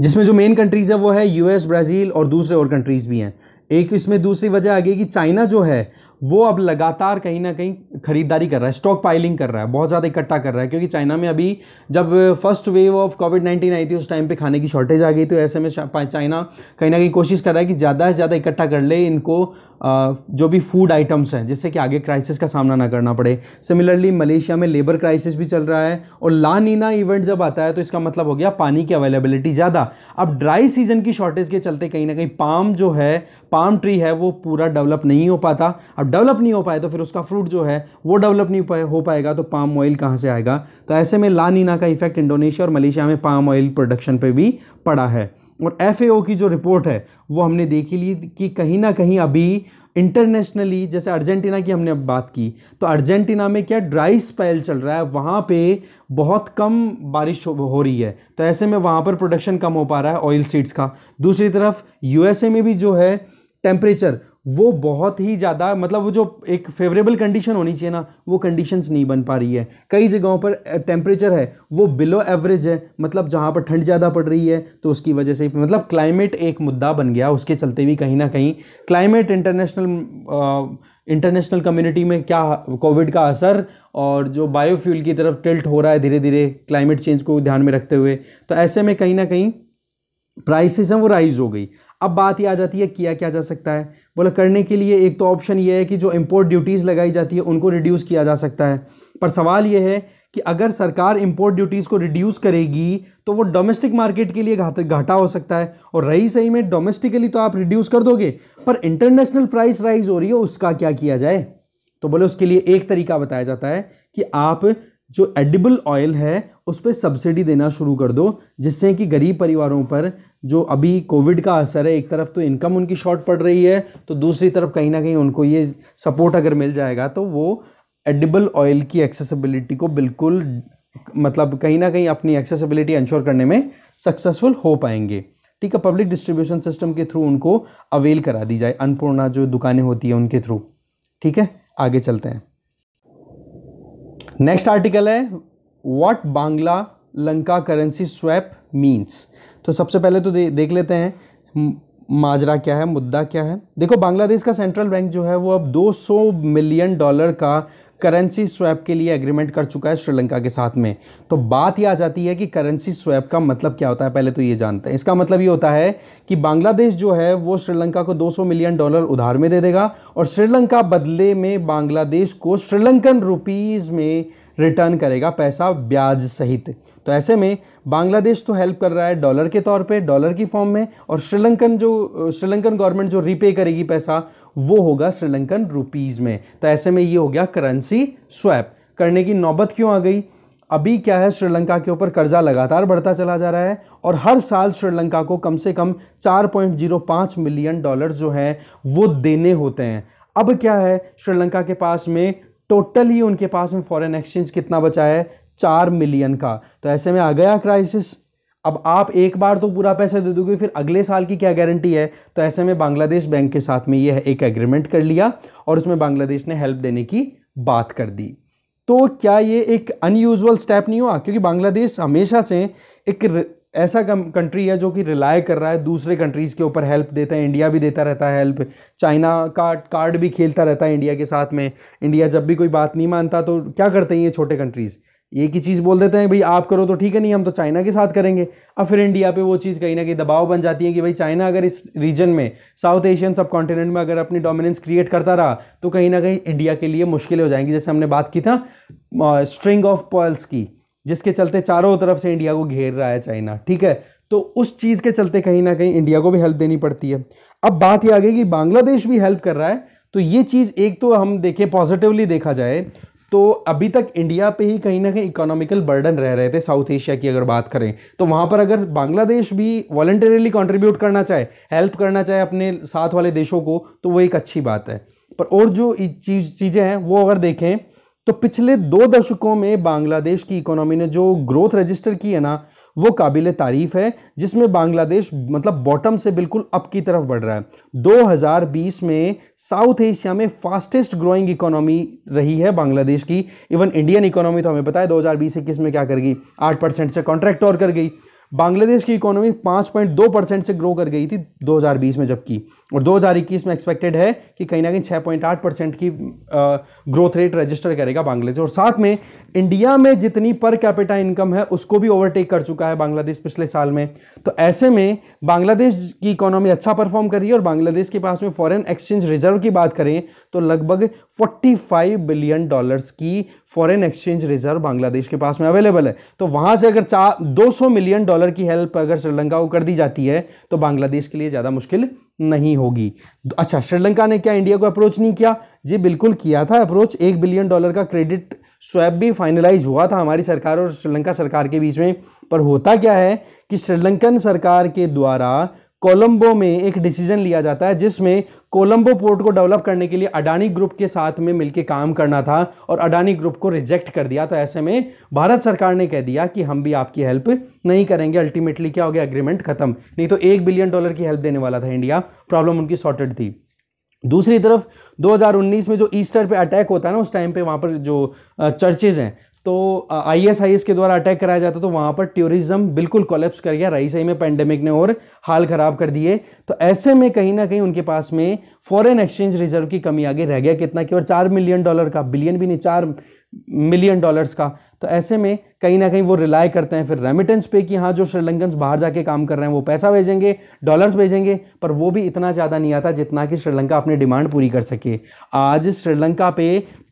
[SPEAKER 1] जिसमें जो मेन कंट्रीज़ है वो है यूएस ब्राज़ील और दूसरे और कंट्रीज़ भी हैं एक इसमें दूसरी वजह आ गई कि चाइना जो है वो अब लगातार कहीं ना कहीं खरीदारी कर रहा है स्टॉक पाइलिंग कर रहा है बहुत ज़्यादा इकट्ठा कर रहा है क्योंकि चाइना में अभी जब first wave of covid nineteen आई थी उस टाइम पे खाने की शॉर्टेज आ गई तो ऐसे में चाइना कहीं ना कहीं कोशिश कर रहा है कि ज़्यादा से ज़्यादा इकट्ठा कर ले इनको जो भी फूड आइटम्स हैं जिससे कि आगे क्राइसिस का सामना ना करना पड़े सिमिलरली मलेशिया में लेबर क्राइसिस भी चल रहा है और लानीना इवेंट जब आता है तो इसका मतलब हो गया पानी की अवेलेबिलिटी ज़्यादा अब ड्राई सीजन की शॉर्टेज के चलते कहीं ना कहीं पाम जो है पाम ट्री है वो पूरा डेवलप नहीं हो पाता अब डेवलप नहीं हो पाए तो फिर उसका फ्रूट जो है वो डेवलप नहीं हो पाएगा तो पाम ऑयल कहाँ से आएगा तो ऐसे में लानीना का इफेक्ट इंडोनेशिया और मलेशिया में पाम ऑयल प्रोडक्शन पर भी पड़ा है और एफ की जो रिपोर्ट है वो हमने देखी ली कि कहीं ना कहीं अभी इंटरनेशनली जैसे अर्जेंटीना की हमने अब बात की तो अर्जेंटीना में क्या ड्राई स्पेल चल रहा है वहाँ पे बहुत कम बारिश हो, हो रही है तो ऐसे में वहाँ पर प्रोडक्शन कम हो पा रहा है ऑयल सीड्स का दूसरी तरफ यूएसए में भी जो है टेम्परेचर वो बहुत ही ज़्यादा मतलब वो जो एक फेवरेबल कंडीशन होनी चाहिए ना वो कंडीशंस नहीं बन पा रही है कई जगहों पर टेम्परेचर है वो बिलो एवरेज है मतलब जहाँ पर ठंड ज़्यादा पड़ रही है तो उसकी वजह से मतलब क्लाइमेट एक मुद्दा बन गया उसके चलते भी कहीं ना कहीं क्लाइमेट इंटरनेशनल इंटरनेशनल कम्युनिटी में क्या कोविड का असर और जो बायोफ्यूल की तरफ टिल्ट हो रहा है धीरे धीरे क्लाइमेट चेंज को ध्यान में रखते हुए तो ऐसे में कहीं ना कहीं प्राइसेस हैं वो राइज़ हो गई अब बात ये आ जाती है किया क्या जा सकता है बोला करने के लिए एक तो ऑप्शन ये है कि जो इम्पोर्ट ड्यूटीज़ लगाई जाती है उनको रिड्यूस किया जा सकता है पर सवाल यह है कि अगर सरकार इम्पोर्ट ड्यूटीज़ को रिड्यूस करेगी तो वो डोमेस्टिक मार्केट के लिए घाटा हो सकता है और रही सही में डोमेस्टिकली तो आप रिड्यूस कर दोगे पर इंटरनेशनल प्राइस राइज हो रही है उसका क्या किया जाए तो बोले उसके लिए एक तरीका बताया जाता है कि आप जो एडिबल ऑयल है उस पर सब्सिडी देना शुरू कर दो जिससे कि गरीब परिवारों पर जो अभी कोविड का असर है एक तरफ तो इनकम उनकी शॉर्ट पड़ रही है तो दूसरी तरफ कहीं ना कहीं उनको ये सपोर्ट अगर मिल जाएगा तो वो एडिबल ऑयल की एक्सेसिबिलिटी को बिल्कुल मतलब कहीं ना कहीं अपनी एक्सेसिबिलिटी इंश्योर करने में सक्सेसफुल हो पाएंगे ठीक है पब्लिक डिस्ट्रीब्यूशन सिस्टम के थ्रू उनको अवेल करा दी जाए अन्नपूर्णा जो दुकानें होती हैं उनके थ्रू ठीक है आगे चलते हैं नेक्स्ट आर्टिकल है what Bangla Lanka currency swap means तो सबसे पहले तो दे, देख लेते हैं माजरा क्या है मुद्दा क्या है देखो बांग्लादेश का सेंट्रल बैंक जो है वो अब 200 मिलियन डॉलर का करेंसी स्वैप के लिए एग्रीमेंट कर चुका है श्रीलंका के साथ में तो बात ये आ जाती है कि करेंसी स्वैप का मतलब क्या होता है पहले तो ये जानते हैं इसका मतलब ये होता है कि बांग्लादेश जो है वो श्रीलंका को 200 मिलियन डॉलर उधार में दे देगा और श्रीलंका बदले में बांग्लादेश को श्रीलंकन रुपीज़ में रिटर्न करेगा पैसा ब्याज सहित तो ऐसे में बांग्लादेश तो हेल्प कर रहा है डॉलर के तौर पे डॉलर की फॉर्म में और श्रीलंकन जो श्रीलंकन गवर्नमेंट जो रीपे करेगी पैसा वो होगा श्रीलंकन रुपीज़ में तो ऐसे में ये हो गया करेंसी स्वैप करने की नौबत क्यों आ गई अभी क्या है श्रीलंका के ऊपर कर्जा लगातार बढ़ता चला जा रहा है और हर साल श्रीलंका को कम से कम 4.05 मिलियन डॉलर जो है वो देने होते हैं अब क्या है श्रीलंका के पास में टोटली उनके पास में फॉरेन एक्सचेंज कितना बचा है चार मिलियन का तो ऐसे में आ गया क्राइसिस अब आप एक बार तो पूरा पैसा दे दोगे फिर अगले साल की क्या गारंटी है तो ऐसे में बांग्लादेश बैंक के साथ में यह एक एग्रीमेंट कर लिया और उसमें बांग्लादेश ने हेल्प देने की बात कर दी तो क्या ये एक अनयूजल स्टेप नहीं हुआ क्योंकि बांग्लादेश हमेशा से एक ऐसा कंट्री है जो कि रिलाय कर रहा है दूसरे कंट्रीज़ के ऊपर हेल्प देता है इंडिया भी देता रहता है हेल्प चाइना का कार्ड भी खेलता रहता है इंडिया के साथ में इंडिया जब भी कोई बात नहीं मानता तो क्या करते हैं ये छोटे कंट्रीज़ एक ही चीज़ बोल देते हैं भाई आप करो तो ठीक है नहीं हम तो चाइना के साथ करेंगे अब फिर इंडिया पे वो चीज़ कहीं ना कहीं दबाव बन जाती है कि भाई चाइना अगर इस रीजन में साउथ एशियन सब कॉन्टिनेंट में अगर अपनी डोमिनेंस क्रिएट करता रहा तो कहीं ना कहीं इंडिया के लिए मुश्किलें हो जाएंगी जैसे हमने बात की था स्ट्रिंग ऑफ पॉल्स की जिसके चलते चारों तरफ से इंडिया को घेर रहा है चाइना ठीक है तो उस चीज़ के चलते कहीं ना कहीं इंडिया को भी हेल्प देनी पड़ती है अब बात यह आ गई कि बांग्लादेश भी हेल्प कर रहा है तो ये चीज़ एक तो हम देखें पॉजिटिवली देखा जाए तो अभी तक इंडिया पे ही कहीं ना कहीं इकोनॉमिकल बर्डन रह रहे थे साउथ एशिया की अगर बात करें तो वहाँ पर अगर बांग्लादेश भी वॉल्टरली कॉन्ट्रीब्यूट करना चाहे हेल्प करना चाहे अपने साथ वाले देशों को तो वो एक अच्छी बात है पर और जो चीज चीज़ें हैं वो अगर देखें तो पिछले दो दशकों में बांग्लादेश की इकोनॉमी ने जो ग्रोथ रजिस्टर की है ना वो काबिल तारीफ है जिसमें बांग्लादेश मतलब बॉटम से बिल्कुल अप की तरफ बढ़ रहा है 2020 में साउथ एशिया में फास्टेस्ट ग्रोइंग इकोनॉमी रही है बांग्लादेश की इवन इंडियन इकोनॉमी तो हमें पता है दो हज़ार में क्या कर गई आठ परसेंट से कॉन्ट्रैक्ट और कर गई बांग्लादेश की इकोनॉमी 5.2 परसेंट से ग्रो कर गई थी 2020 में जबकि और 2021 में एक्सपेक्टेड है कि कहीं ना कहीं 6.8 परसेंट की ग्रोथ रेट रजिस्टर करेगा बांग्लादेश और साथ में इंडिया में जितनी पर कैपिटा इनकम है उसको भी ओवरटेक कर चुका है बांग्लादेश पिछले साल में तो ऐसे में बांग्लादेश की इकोनॉमी अच्छा परफॉर्म कर रही है और बांग्लादेश के पास में फॉरन एक्सचेंज रिजर्व की बात करें तो लगभग फोर्टी बिलियन डॉलर्स की फॉरेन एक्सचेंज रिजर्व बांग्लादेश के पास में अवेलेबल है तो वहां से अगर चार दो मिलियन डॉलर की हेल्प अगर श्रीलंका को कर दी जाती है तो बांग्लादेश के लिए ज़्यादा मुश्किल नहीं होगी अच्छा श्रीलंका ने क्या इंडिया को अप्रोच नहीं किया जी बिल्कुल किया था अप्रोच एक बिलियन डॉलर का क्रेडिट स्वैप भी फाइनलाइज हुआ था हमारी सरकार और श्रीलंका सरकार के बीच में पर होता क्या है कि श्रीलंकन सरकार के द्वारा कोलंबो में एक डिसीजन लिया जाता है जिसमें कोलंबो पोर्ट को डेवलप करने के लिए अडानी ग्रुप के साथ में मिलकर काम करना था और अडानी ग्रुप को रिजेक्ट कर दिया तो ऐसे में भारत सरकार ने कह दिया कि हम भी आपकी हेल्प नहीं करेंगे अल्टीमेटली क्या हो गया एग्रीमेंट खत्म नहीं तो एक बिलियन डॉलर की हेल्प देने वाला था इंडिया प्रॉब्लम उनकी सॉर्टेड थी दूसरी तरफ 2019 में जो ईस्टर पे अटैक होता है ना उस टाइम पे वहाँ पर जो चर्चेज हैं तो आई एस के द्वारा अटैक कराया जाता तो वहाँ पर टूरिज़्म बिल्कुल कोलेप्स कर गया रईसई में पैंडेमिक ने और हाल ख़राब कर दिए तो ऐसे में कहीं ना कहीं उनके पास में फॉरेन एक्सचेंज रिजर्व की कमी आगे रह गया कितना केवल चार मिलियन डॉलर का बिलियन भी नहीं चार मिलियन डॉलर्स का तो ऐसे में कहीं ना कहीं वो रिलाय करते हैं फिर रेमिटेंस पे कि हाँ जो श्रीलंकन बाहर जाके काम कर रहे हैं वो पैसा भेजेंगे डॉलर्स भेजेंगे पर वो भी इतना ज़्यादा नहीं आता जितना कि श्रीलंका अपनी डिमांड पूरी कर सके आज श्रीलंका पे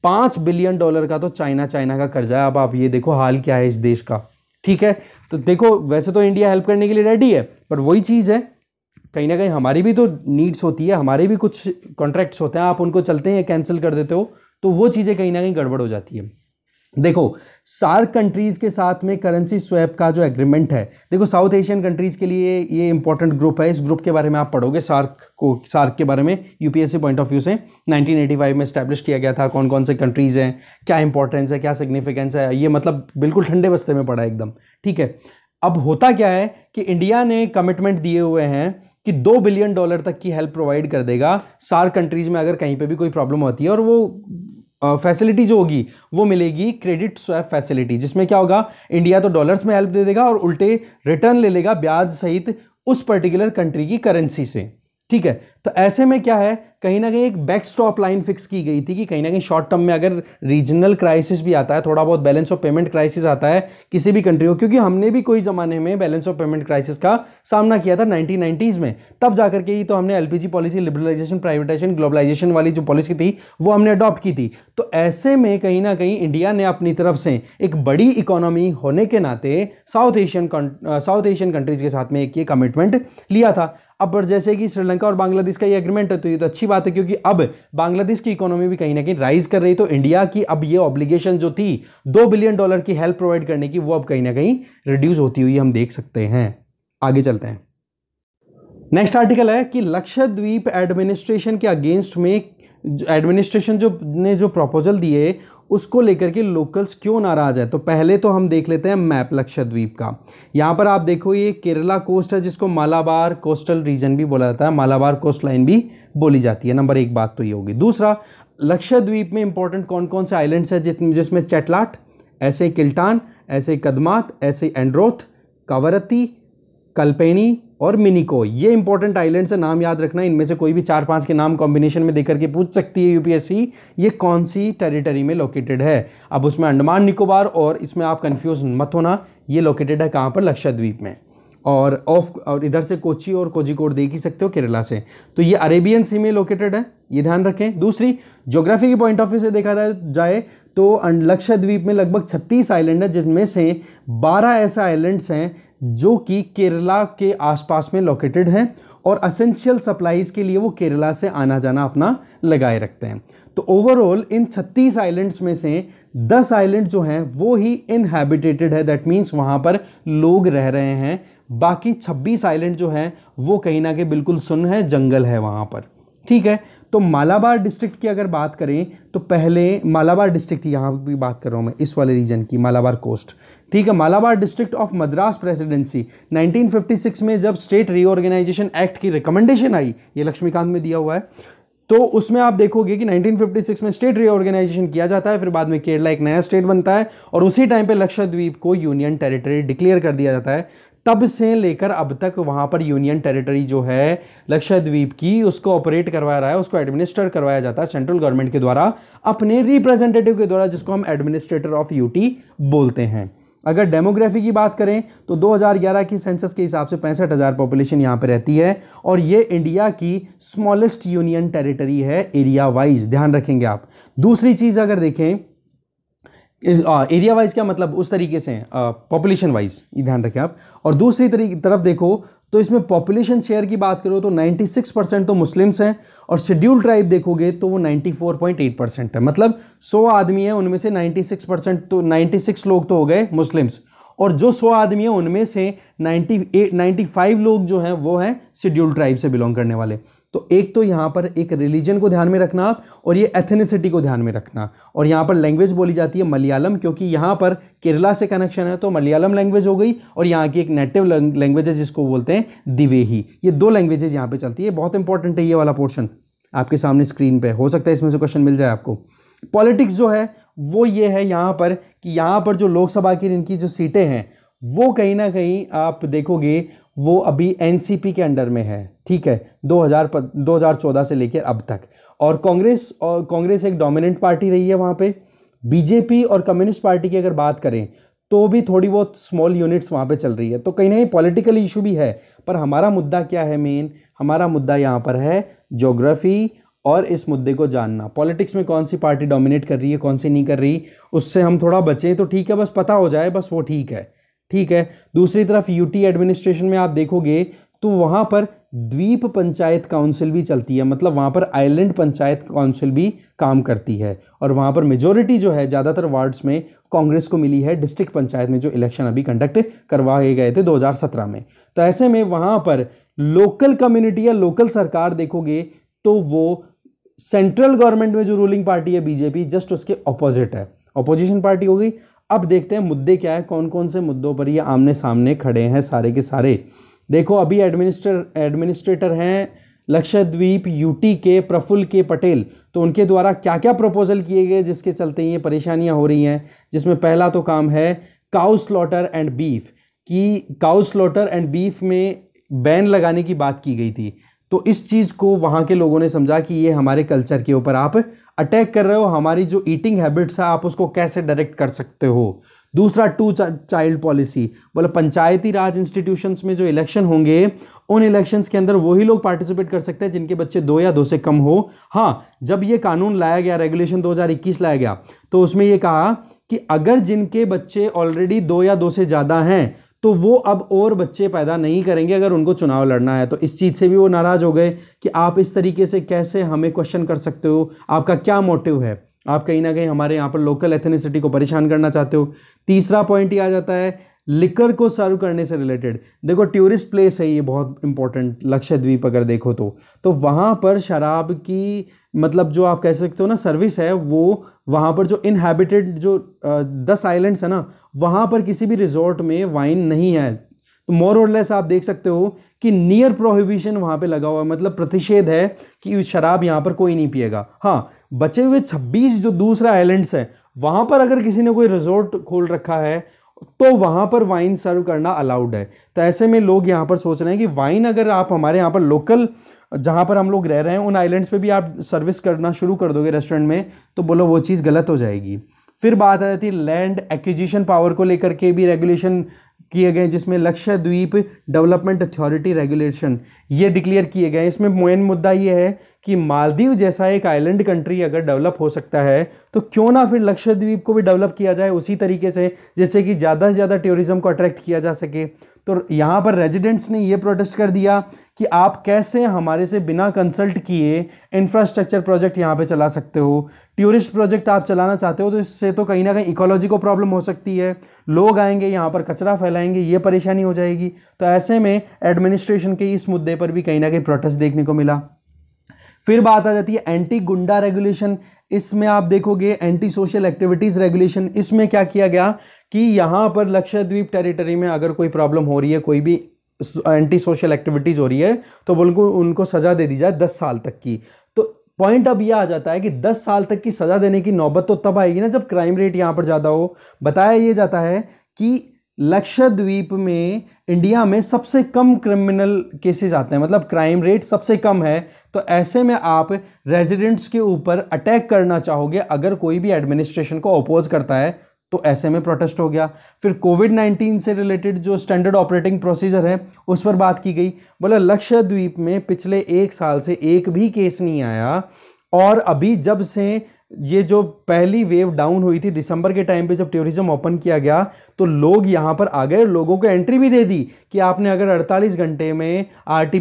[SPEAKER 1] पांच बिलियन डॉलर का तो चाइना चाइना का कर्जा है अब आप ये देखो हाल क्या है इस देश का ठीक है तो देखो वैसे तो इंडिया हेल्प करने के लिए रेडी है पर वही चीज़ है कहीं ना कहीं हमारी भी तो नीड्स होती है हमारे भी कुछ कॉन्ट्रैक्ट्स होते हैं आप उनको चलते हैं कैंसिल कर देते हो तो वो चीज़ें कहीं ना कहीं गड़बड़ हो जाती है देखो सार्क कंट्रीज़ के साथ में करेंसी स्वैप का जो एग्रीमेंट है देखो साउथ एशियन कंट्रीज़ के लिए ये इंपॉर्टेंट ग्रुप है इस ग्रुप के बारे में आप पढ़ोगे सार्क को सार्क के बारे में यूपीएससी पॉइंट ऑफ व्यू से 1985 में स्टैब्लिश किया गया था कौन कौन से कंट्रीज़ हैं क्या इंपॉर्टेंस है क्या सिग्निफिकेंस है ये मतलब बिल्कुल ठंडे बस्ते में पड़ा है एकदम ठीक है अब होता क्या है कि इंडिया ने कमिटमेंट दिए हुए हैं कि दो बिलियन डॉलर तक की हेल्प प्रोवाइड कर देगा सार्क कंट्रीज़ में अगर कहीं पे भी कोई प्रॉब्लम होती है और वो फैसिलिटी जो होगी वो मिलेगी क्रेडिट स्वैप फैसिलिटी जिसमें क्या होगा इंडिया तो डॉलर्स में हेल्प दे देगा और उल्टे रिटर्न ले लेगा ब्याज सहित उस पर्टिकुलर कंट्री की करेंसी से ठीक है तो ऐसे में क्या है कहीं ना कहीं एक बैक स्टॉप लाइन फिक्स की गई थी कि कहीं ना कहीं शॉर्ट टर्म में अगर रीजनल क्राइसिस भी आता है थोड़ा बहुत बैलेंस ऑफ पेमेंट क्राइसिस आता है किसी भी कंट्री को क्योंकि हमने भी कोई ज़माने में बैलेंस ऑफ पेमेंट क्राइसिस का सामना किया था नाइनटीन में तब जाकर के ही तो हमने L policy liberalization privatization globalization वाली जो पॉलिसी थी वो हमने अडॉप्ट की थी तो ऐसे में कहीं ना कहीं इंडिया ने अपनी तरफ से एक बड़ी इकोनॉमी होने के नाते south Asian south Asian countries के साथ में एक ये कमिटमेंट लिया था अब जैसे कि श्रीलंका और बांग्लादेश का ये एग्रीमेंट है तो ये तो अच्छी बात है क्योंकि अब बांग्लादेश की इकोनॉमी भी कहीं ना कहीं राइज कर रही तो इंडिया की अब ये ऑब्लिगेशन जो थी दो बिलियन डॉलर की हेल्प प्रोवाइड करने की वो अब कहीं ना कहीं रिड्यूस होती हुई हम देख सकते हैं आगे चलते हैं नेक्स्ट आर्टिकल है कि लक्षद्वीप एडमिनिस्ट्रेशन के अगेंस्ट में एडमिनिस्ट्रेशन जो ने जो प्रपोजल दिए उसको लेकर के लोकल्स क्यों नाराज है तो पहले तो हम देख लेते हैं मैप लक्षद्वीप का यहाँ पर आप देखो ये केरला कोस्ट है जिसको मालाबार कोस्टल रीजन भी बोला जाता है मालाबार कोस्ट लाइन भी बोली जाती है नंबर एक बात तो ये होगी दूसरा लक्षद्वीप में इंपॉर्टेंट कौन कौन से आइलैंड्स हैं जित जिसमें चेटलाट ऐसे किल्टान ऐसे कदमात ऐसे एंड्रोथ कावरती कल्पेणी और मिनिको ये इंपॉर्टेंट आइलैंड्स है नाम याद रखना इनमें से कोई भी चार पांच के नाम कॉम्बिनेशन में देकर के पूछ सकती है यूपीएससी ये कौन सी टेरिटरी में लोकेटेड है अब उसमें अंडमान निकोबार और इसमें आप कंफ्यूज मत होना ये लोकेटेड है कहाँ पर लक्षद्वीप में और ऑफ और इधर से कोची और कोजिकोड देख ही सकते हो केरला से तो ये अरेबियन सी में लोकेटेड है ये ध्यान रखें दूसरी ज्योग्राफी के पॉइंट ऑफ व्यू से देखा जाए तो अं, लक्षद्वीप में लगभग 36 आइलैंड है जिनमें से 12 ऐसे आइलैंड्स हैं जो कि केरला के आसपास में लोकेटेड है और असेंशियल सप्लाईज़ के लिए वो केरला से आना जाना अपना लगाए रखते हैं तो ओवरऑल इन 36 आइलैंड्स में से 10 आइलैंड जो हैं वो ही इनहेबिटेटेड है दैट मीन्स वहाँ पर लोग रह रहे हैं बाकी 26 आइलैंड जो हैं वो कहीं ना कहीं बिल्कुल सुन है जंगल है वहाँ पर ठीक है तो मालाबार डिस्ट्रिक्ट की अगर बात करें तो पहले मालाबार डिस्ट्रिक्ट यहाँ भी बात कर रहा हूँ मैं इस वाले रीजन की मालाबार कोस्ट ठीक है Malabar district of Madras presidency 1956 में जब स्टेट रीऑर्गेनाइजेशन एक्ट की रिकमेंडेशन आई ये लक्ष्मीकांत में दिया हुआ है तो उसमें आप देखोगे कि 1956 में स्टेट रीऑर्गेनाइजेशन किया जाता है फिर बाद में केरला एक नया स्टेट बनता है और उसी टाइम पे लक्षद्वीप को यूनियन टेरिटरी डिक्लेयर कर दिया जाता है तब से लेकर अब तक वहाँ पर यूनियन टेरिटरी जो है लक्षद्वीप की उसको ऑपरेट करवाया रहा है उसको एडमिनिस्टर करवाया जाता है सेंट्रल गवर्नमेंट के द्वारा अपने रिप्रेजेंटेटिव के द्वारा जिसको हम एडमिनिस्ट्रेटर ऑफ यूटी बोलते हैं अगर डेमोग्राफी की बात करें तो 2011 की सेंसस के हिसाब से पैंसठ हज़ार पॉपुलेशन यहाँ पर रहती है और ये इंडिया की स्मॉलेस्ट यूनियन टेरिटरी है एरिया वाइज ध्यान रखेंगे आप दूसरी चीज़ अगर देखें एरिया वाइज क्या मतलब उस तरीके से पॉपुलेशन वाइज ध्यान रखें आप और दूसरी तरीके तरफ देखो तो इसमें पॉपुलेशन शेयर की बात करो तो 96 परसेंट तो मुस्लिम्स हैं और शेड्यूल ट्राइब देखोगे तो वो 94.8 परसेंट है मतलब 100 आदमी हैं उनमें से 96 परसेंट तो 96 लोग तो हो गए मुस्लिम्स और जो 100 आदमी हैं उनमें से 98 95 लोग जो हैं वो हैं शेड्यूल ट्राइब से बिलोंग करने वाले तो एक तो यहाँ पर एक रिलीजन को ध्यान में रखना और ये एथेनिसिटी को ध्यान में रखना और यहाँ पर लैंग्वेज बोली जाती है मलयालम क्योंकि यहाँ पर केरला से कनेक्शन है तो मलयालम लैंग्वेज हो गई और यहाँ की एक नेटिव लैंग्वेज है जिसको बोलते हैं दिवेही ये दो लैंग्वेजेज यहाँ पर चलती है बहुत इंपॉर्टेंट है ये वाला पोर्शन आपके सामने स्क्रीन पर हो सकता है इसमें से क्वेश्चन मिल जाए आपको पॉलिटिक्स जो है वो ये है यहाँ पर कि यहाँ पर जो लोकसभा की इनकी जो सीटें हैं वो कहीं ना कहीं आप देखोगे वो अभी एनसीपी के अंडर में है ठीक है 2000 2014 से लेकर अब तक और कांग्रेस और कांग्रेस एक डोमिनेंट पार्टी रही है वहाँ पे बीजेपी और कम्युनिस्ट पार्टी की अगर बात करें तो भी थोड़ी बहुत स्मॉल यूनिट्स वहाँ पे चल रही है तो कहीं ना कहीं पॉलिटिकल इशू भी है पर हमारा मुद्दा क्या है मेन हमारा मुद्दा यहाँ पर है जोग्राफ़ी और इस मुद्दे को जानना पॉलिटिक्स में कौन सी पार्टी डोमिनेट कर रही है कौन सी नहीं कर रही उससे हम थोड़ा बचें तो ठीक है बस पता हो जाए बस वो ठीक है ठीक है दूसरी तरफ यूटी एडमिनिस्ट्रेशन में आप देखोगे तो वहाँ पर द्वीप पंचायत काउंसिल भी चलती है मतलब वहाँ पर आइलैंड पंचायत काउंसिल भी काम करती है और वहाँ पर मेजोरिटी जो है ज़्यादातर वार्ड्स में कांग्रेस को मिली है डिस्ट्रिक्ट पंचायत में जो इलेक्शन अभी कंडक्ट करवाए गए थे 2017 में तो ऐसे में वहाँ पर लोकल कम्युनिटी या लोकल सरकार देखोगे तो वो सेंट्रल गवर्नमेंट में जो रूलिंग पार्टी है बीजेपी जस्ट उसके अपोजिट है अपोजिशन पार्टी होगी अब देखते हैं मुद्दे क्या है कौन कौन से मुद्दों पर ये आमने सामने खड़े हैं सारे के सारे देखो अभी एडमिनिस्ट्रेटर एडमिनिस्ट्रेटर हैं लक्षद्वीप यूटी के प्रफुल्ल के पटेल तो उनके द्वारा क्या क्या प्रपोजल किए गए जिसके चलते ये परेशानियां हो रही हैं जिसमें पहला तो काम है काउ स्लॉटर एंड बीफ कि काउ स्लॉटर एंड बीफ में बैन लगाने की बात की गई थी तो इस चीज़ को वहाँ के लोगों ने समझा कि ये हमारे कल्चर के ऊपर आप अटैक कर रहे हो हमारी जो ईटिंग हैबिट्स है आप उसको कैसे डायरेक्ट कर सकते हो दूसरा टू चाइल्ड पॉलिसी बोले पंचायती राज इंस्टीट्यूशंस में जो इलेक्शन होंगे उन इलेक्शंस के अंदर वही लोग पार्टिसिपेट कर सकते हैं जिनके बच्चे दो या दो से कम हो हाँ जब ये कानून लाया गया रेगुलेशन 2021 लाया गया तो उसमें ये कहा कि अगर जिनके बच्चे ऑलरेडी दो या दो से ज़्यादा हैं तो वो अब और बच्चे पैदा नहीं करेंगे अगर उनको चुनाव लड़ना है तो इस चीज़ से भी वो नाराज़ हो गए कि आप इस तरीके से कैसे हमें क्वेश्चन कर सकते हो आपका क्या मोटिव है आप कहीं ना कहीं हमारे यहाँ पर लोकल एथेनिसिटी को परेशान करना चाहते हो तीसरा पॉइंट ये आ जाता है लिकर को सर्व करने से रिलेटेड देखो टूरिस्ट प्लेस है ये बहुत इंपॉर्टेंट लक्षद्वीप अगर देखो तो तो वहाँ पर शराब की मतलब जो आप कह सकते हो ना सर्विस है वो वहाँ पर जो इनहेबिटेड जो दस आइलैंड्स है ना वहाँ पर किसी भी रिजॉर्ट में वाइन नहीं है तो मोर और लेस आप देख सकते हो कि नियर प्रोहिबिशन वहाँ पे लगा हुआ है मतलब प्रतिषेध है कि शराब यहाँ पर कोई नहीं पिएगा हाँ बचे हुए 26 जो दूसरा आइलैंड्स है वहाँ पर अगर किसी ने कोई रिजॉर्ट खोल रखा है तो वहाँ पर वाइन सर्व करना अलाउड है तो ऐसे में लोग यहाँ पर सोच रहे हैं कि वाइन अगर आप हमारे यहाँ पर लोकल जहाँ पर हम लोग रह रहे हैं उन आइलैंड्स पे भी आप सर्विस करना शुरू कर दोगे रेस्टोरेंट में तो बोलो वो चीज़ गलत हो जाएगी फिर बात आ जाती है लैंड एक्विजिशन पावर को लेकर के भी रेगुलेशन किए गए जिसमें द्वीप डेवलपमेंट अथॉरिटी रेगुलेशन ये डिक्लेयर किए गए इसमें मेन मुद्दा ये है कि मालदीव जैसा एक आइलैंड कंट्री अगर डेवलप हो सकता है तो क्यों ना फिर लक्षद्वीप को भी डेवलप किया जाए उसी तरीके से जिससे कि ज़्यादा से ज़्यादा टूरिज़्म को अट्रैक्ट किया जा सके तो यहाँ पर रेजिडेंट्स ने ये प्रोटेस्ट कर दिया कि आप कैसे हमारे से बिना कंसल्ट किए इंफ्रास्ट्रक्चर प्रोजेक्ट यहाँ पे चला सकते हो टूरिस्ट प्रोजेक्ट आप चलाना चाहते हो तो इससे तो कहीं ना कहीं इकोलॉजी को प्रॉब्लम हो सकती है लोग आएंगे यहाँ पर कचरा फैलाएंगे ये परेशानी हो जाएगी तो ऐसे में एडमिनिस्ट्रेशन के इस मुद्दे पर भी कहीं ना कहीं प्रोटेस्ट देखने को मिला फिर बात आ जाती है एंटी गुंडा रेगुलेशन इसमें आप देखोगे एंटी सोशल एक्टिविटीज़ रेगुलेशन इसमें क्या किया गया कि यहाँ पर लक्षद्वीप टेरिटरी में अगर कोई प्रॉब्लम हो रही है कोई भी एंटी सोशल एक्टिविटीज़ हो रही है तो बिल्कुल उनको सज़ा दे दी जाए दस साल तक की तो पॉइंट अब ये आ जाता है कि दस साल तक की सज़ा देने की नौबत तो तब आएगी ना जब क्राइम रेट यहाँ पर ज़्यादा हो बताया ये जाता है कि लक्षद्वीप में इंडिया में सबसे कम क्रिमिनल केसेस आते हैं मतलब क्राइम रेट सबसे कम है तो ऐसे में आप रेजिडेंट्स के ऊपर अटैक करना चाहोगे अगर कोई भी एडमिनिस्ट्रेशन को अपोज करता है तो ऐसे में प्रोटेस्ट हो गया फिर कोविड नाइन्टीन से रिलेटेड जो स्टैंडर्ड ऑपरेटिंग प्रोसीजर है उस पर बात की गई बोला लक्षद्वीप में पिछले एक साल से एक भी केस नहीं आया और अभी जब से ये जो पहली वेव डाउन हुई थी दिसंबर के टाइम पे जब टूरिज्म ओपन किया गया तो लोग यहाँ पर आ गए लोगों को एंट्री भी दे दी कि आपने अगर 48 घंटे में आर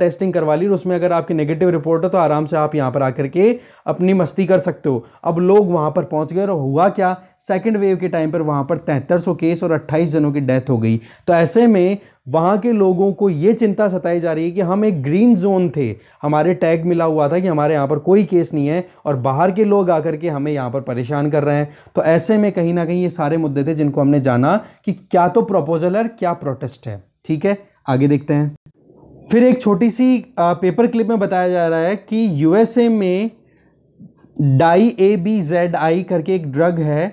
[SPEAKER 1] टेस्टिंग करवा ली और उसमें अगर आपकी नेगेटिव रिपोर्ट है तो आराम से आप यहाँ पर आकर के अपनी मस्ती कर सकते हो अब लोग वहाँ पर पहुँच गए और हुआ क्या सेकेंड वेव के टाइम पर वहाँ पर तैंतर केस और अट्ठाईस जनों की डेथ हो गई तो ऐसे में वहाँ के लोगों को ये चिंता सताई जा रही है कि हम एक ग्रीन जोन थे हमारे टैग मिला हुआ था कि हमारे यहाँ पर कोई केस नहीं है और बाहर के लोग आकर के हमें यहाँ पर परेशान कर रहे हैं तो ऐसे में कहीं ना कहीं ये सारे मुद्दे थे जिनको हमने जाना बताना कि क्या तो प्रपोजल है क्या प्रोटेस्ट है ठीक है आगे देखते हैं फिर एक छोटी सी पेपर क्लिप में बताया जा रहा है कि यूएसए में डाई ए बी जेड आई करके एक ड्रग है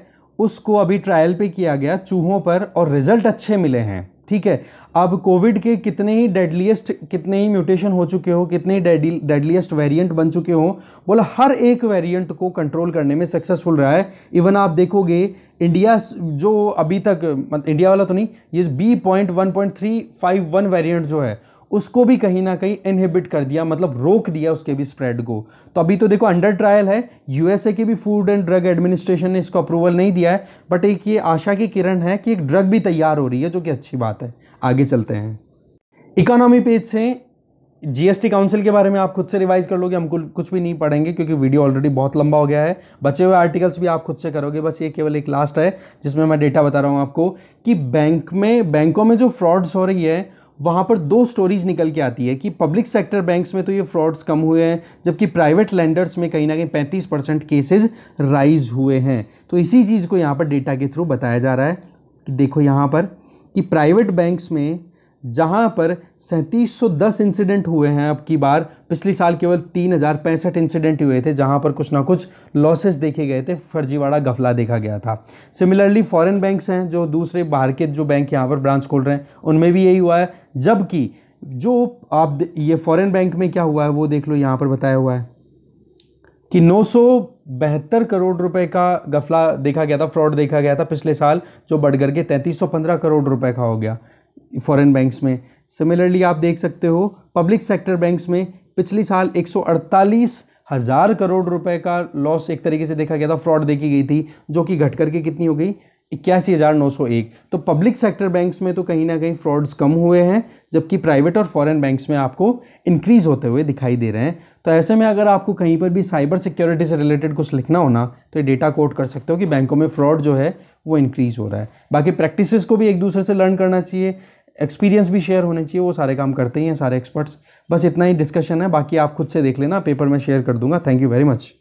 [SPEAKER 1] उसको अभी ट्रायल पे किया गया चूहों पर और रिजल्ट अच्छे मिले हैं ठीक है अब कोविड के कितने ही डेडलीस्ट कितने ही म्यूटेशन हो चुके हो कितने ही डेडलीस्ट वेरिएंट बन चुके हो बोला हर एक वेरिएंट को कंट्रोल करने में सक्सेसफुल रहा है इवन आप देखोगे इंडिया जो अभी तक मतलब इंडिया वाला तो नहीं ये B point one point three five one variant जो है उसको भी कहीं ना कहीं इनहिबिट कर दिया मतलब रोक दिया उसके भी स्प्रेड को तो अभी तो देखो अंडर ट्रायल है यूएसए के भी फूड एंड ड्रग एडमिनिस्ट्रेशन ने इसको अप्रूवल नहीं दिया है बट एक ये आशा की किरण है कि एक ड्रग भी तैयार हो रही है जो कि अच्छी बात है आगे चलते हैं इकोनॉमी पेज से जीएसटी काउंसिल के बारे में आप खुद से रिवाइज कर लोगे हम कुछ भी नहीं पढ़ेंगे क्योंकि वीडियो ऑलरेडी बहुत लंबा हो गया है बचे हुए आर्टिकल्स भी आप खुद से करोगे बस ये केवल एक लास्ट है जिसमें मैं डेटा बता रहा हूँ आपको कि बैंक में बैंकों में जो फ्रॉड्स हो रही है वहाँ पर दो स्टोरीज निकल के आती है कि पब्लिक सेक्टर बैंक्स में तो ये फ्रॉड्स कम हुए हैं जबकि प्राइवेट लैंडर्स में कहीं ना कहीं 35 परसेंट केसेज राइज हुए हैं तो इसी चीज़ को यहाँ पर डेटा के थ्रू बताया जा रहा है कि देखो यहाँ पर कि प्राइवेट बैंक्स में जहां पर सैंतीस इंसिडेंट हुए हैं अब की बार पिछले साल केवल तीन हज़ार पैंसठ इंसिडेंट हुए थे जहां पर कुछ ना कुछ लॉसेस देखे गए थे फर्जीवाड़ा गफला देखा गया था सिमिलरली फॉरेन बैंक्स हैं जो दूसरे बाहर के जो बैंक यहां पर ब्रांच खोल रहे हैं उनमें भी यही हुआ है जबकि जो आप ये फॉरेन बैंक में क्या हुआ है वो देख लो यहाँ पर बताया हुआ है कि नौ बहत्तर करोड़ रुपए का गफला देखा गया था फ्रॉड देखा गया था पिछले साल जो बढ़कर के तैंतीस करोड़ रुपए का हो गया फॉरेन बैंक्स में सिमिलरली आप देख सकते हो पब्लिक सेक्टर बैंक्स में पिछले साल एक हज़ार करोड़ रुपए का लॉस एक तरीके से देखा गया था फ्रॉड देखी गई थी जो कि घट करके कितनी हो गई इक्यासी हज़ार नौ सौ एक तो पब्लिक सेक्टर बैंक्स में तो कहीं ना कहीं फ्रॉड्स कम हुए हैं जबकि प्राइवेट और फॉरेन बैंक्स में आपको इंक्रीज़ होते हुए दिखाई दे रहे हैं तो ऐसे में अगर आपको कहीं पर भी साइबर सिक्योरिटी से रिलेटेड कुछ लिखना होना तो डेटा कोट कर सकते हो कि बैंकों में फ्रॉड जो है वो इंक्रीज़ हो रहा है बाकी प्रैक्टिसेस को भी एक दूसरे से लर्न करना चाहिए एक्सपीरियंस भी शेयर होने चाहिए वो सारे काम करते ही हैं सारे एक्सपर्ट्स बस इतना ही डिस्कशन है बाकी आप खुद से देख लेना पेपर में शेयर कर दूंगा थैंक यू वेरी मच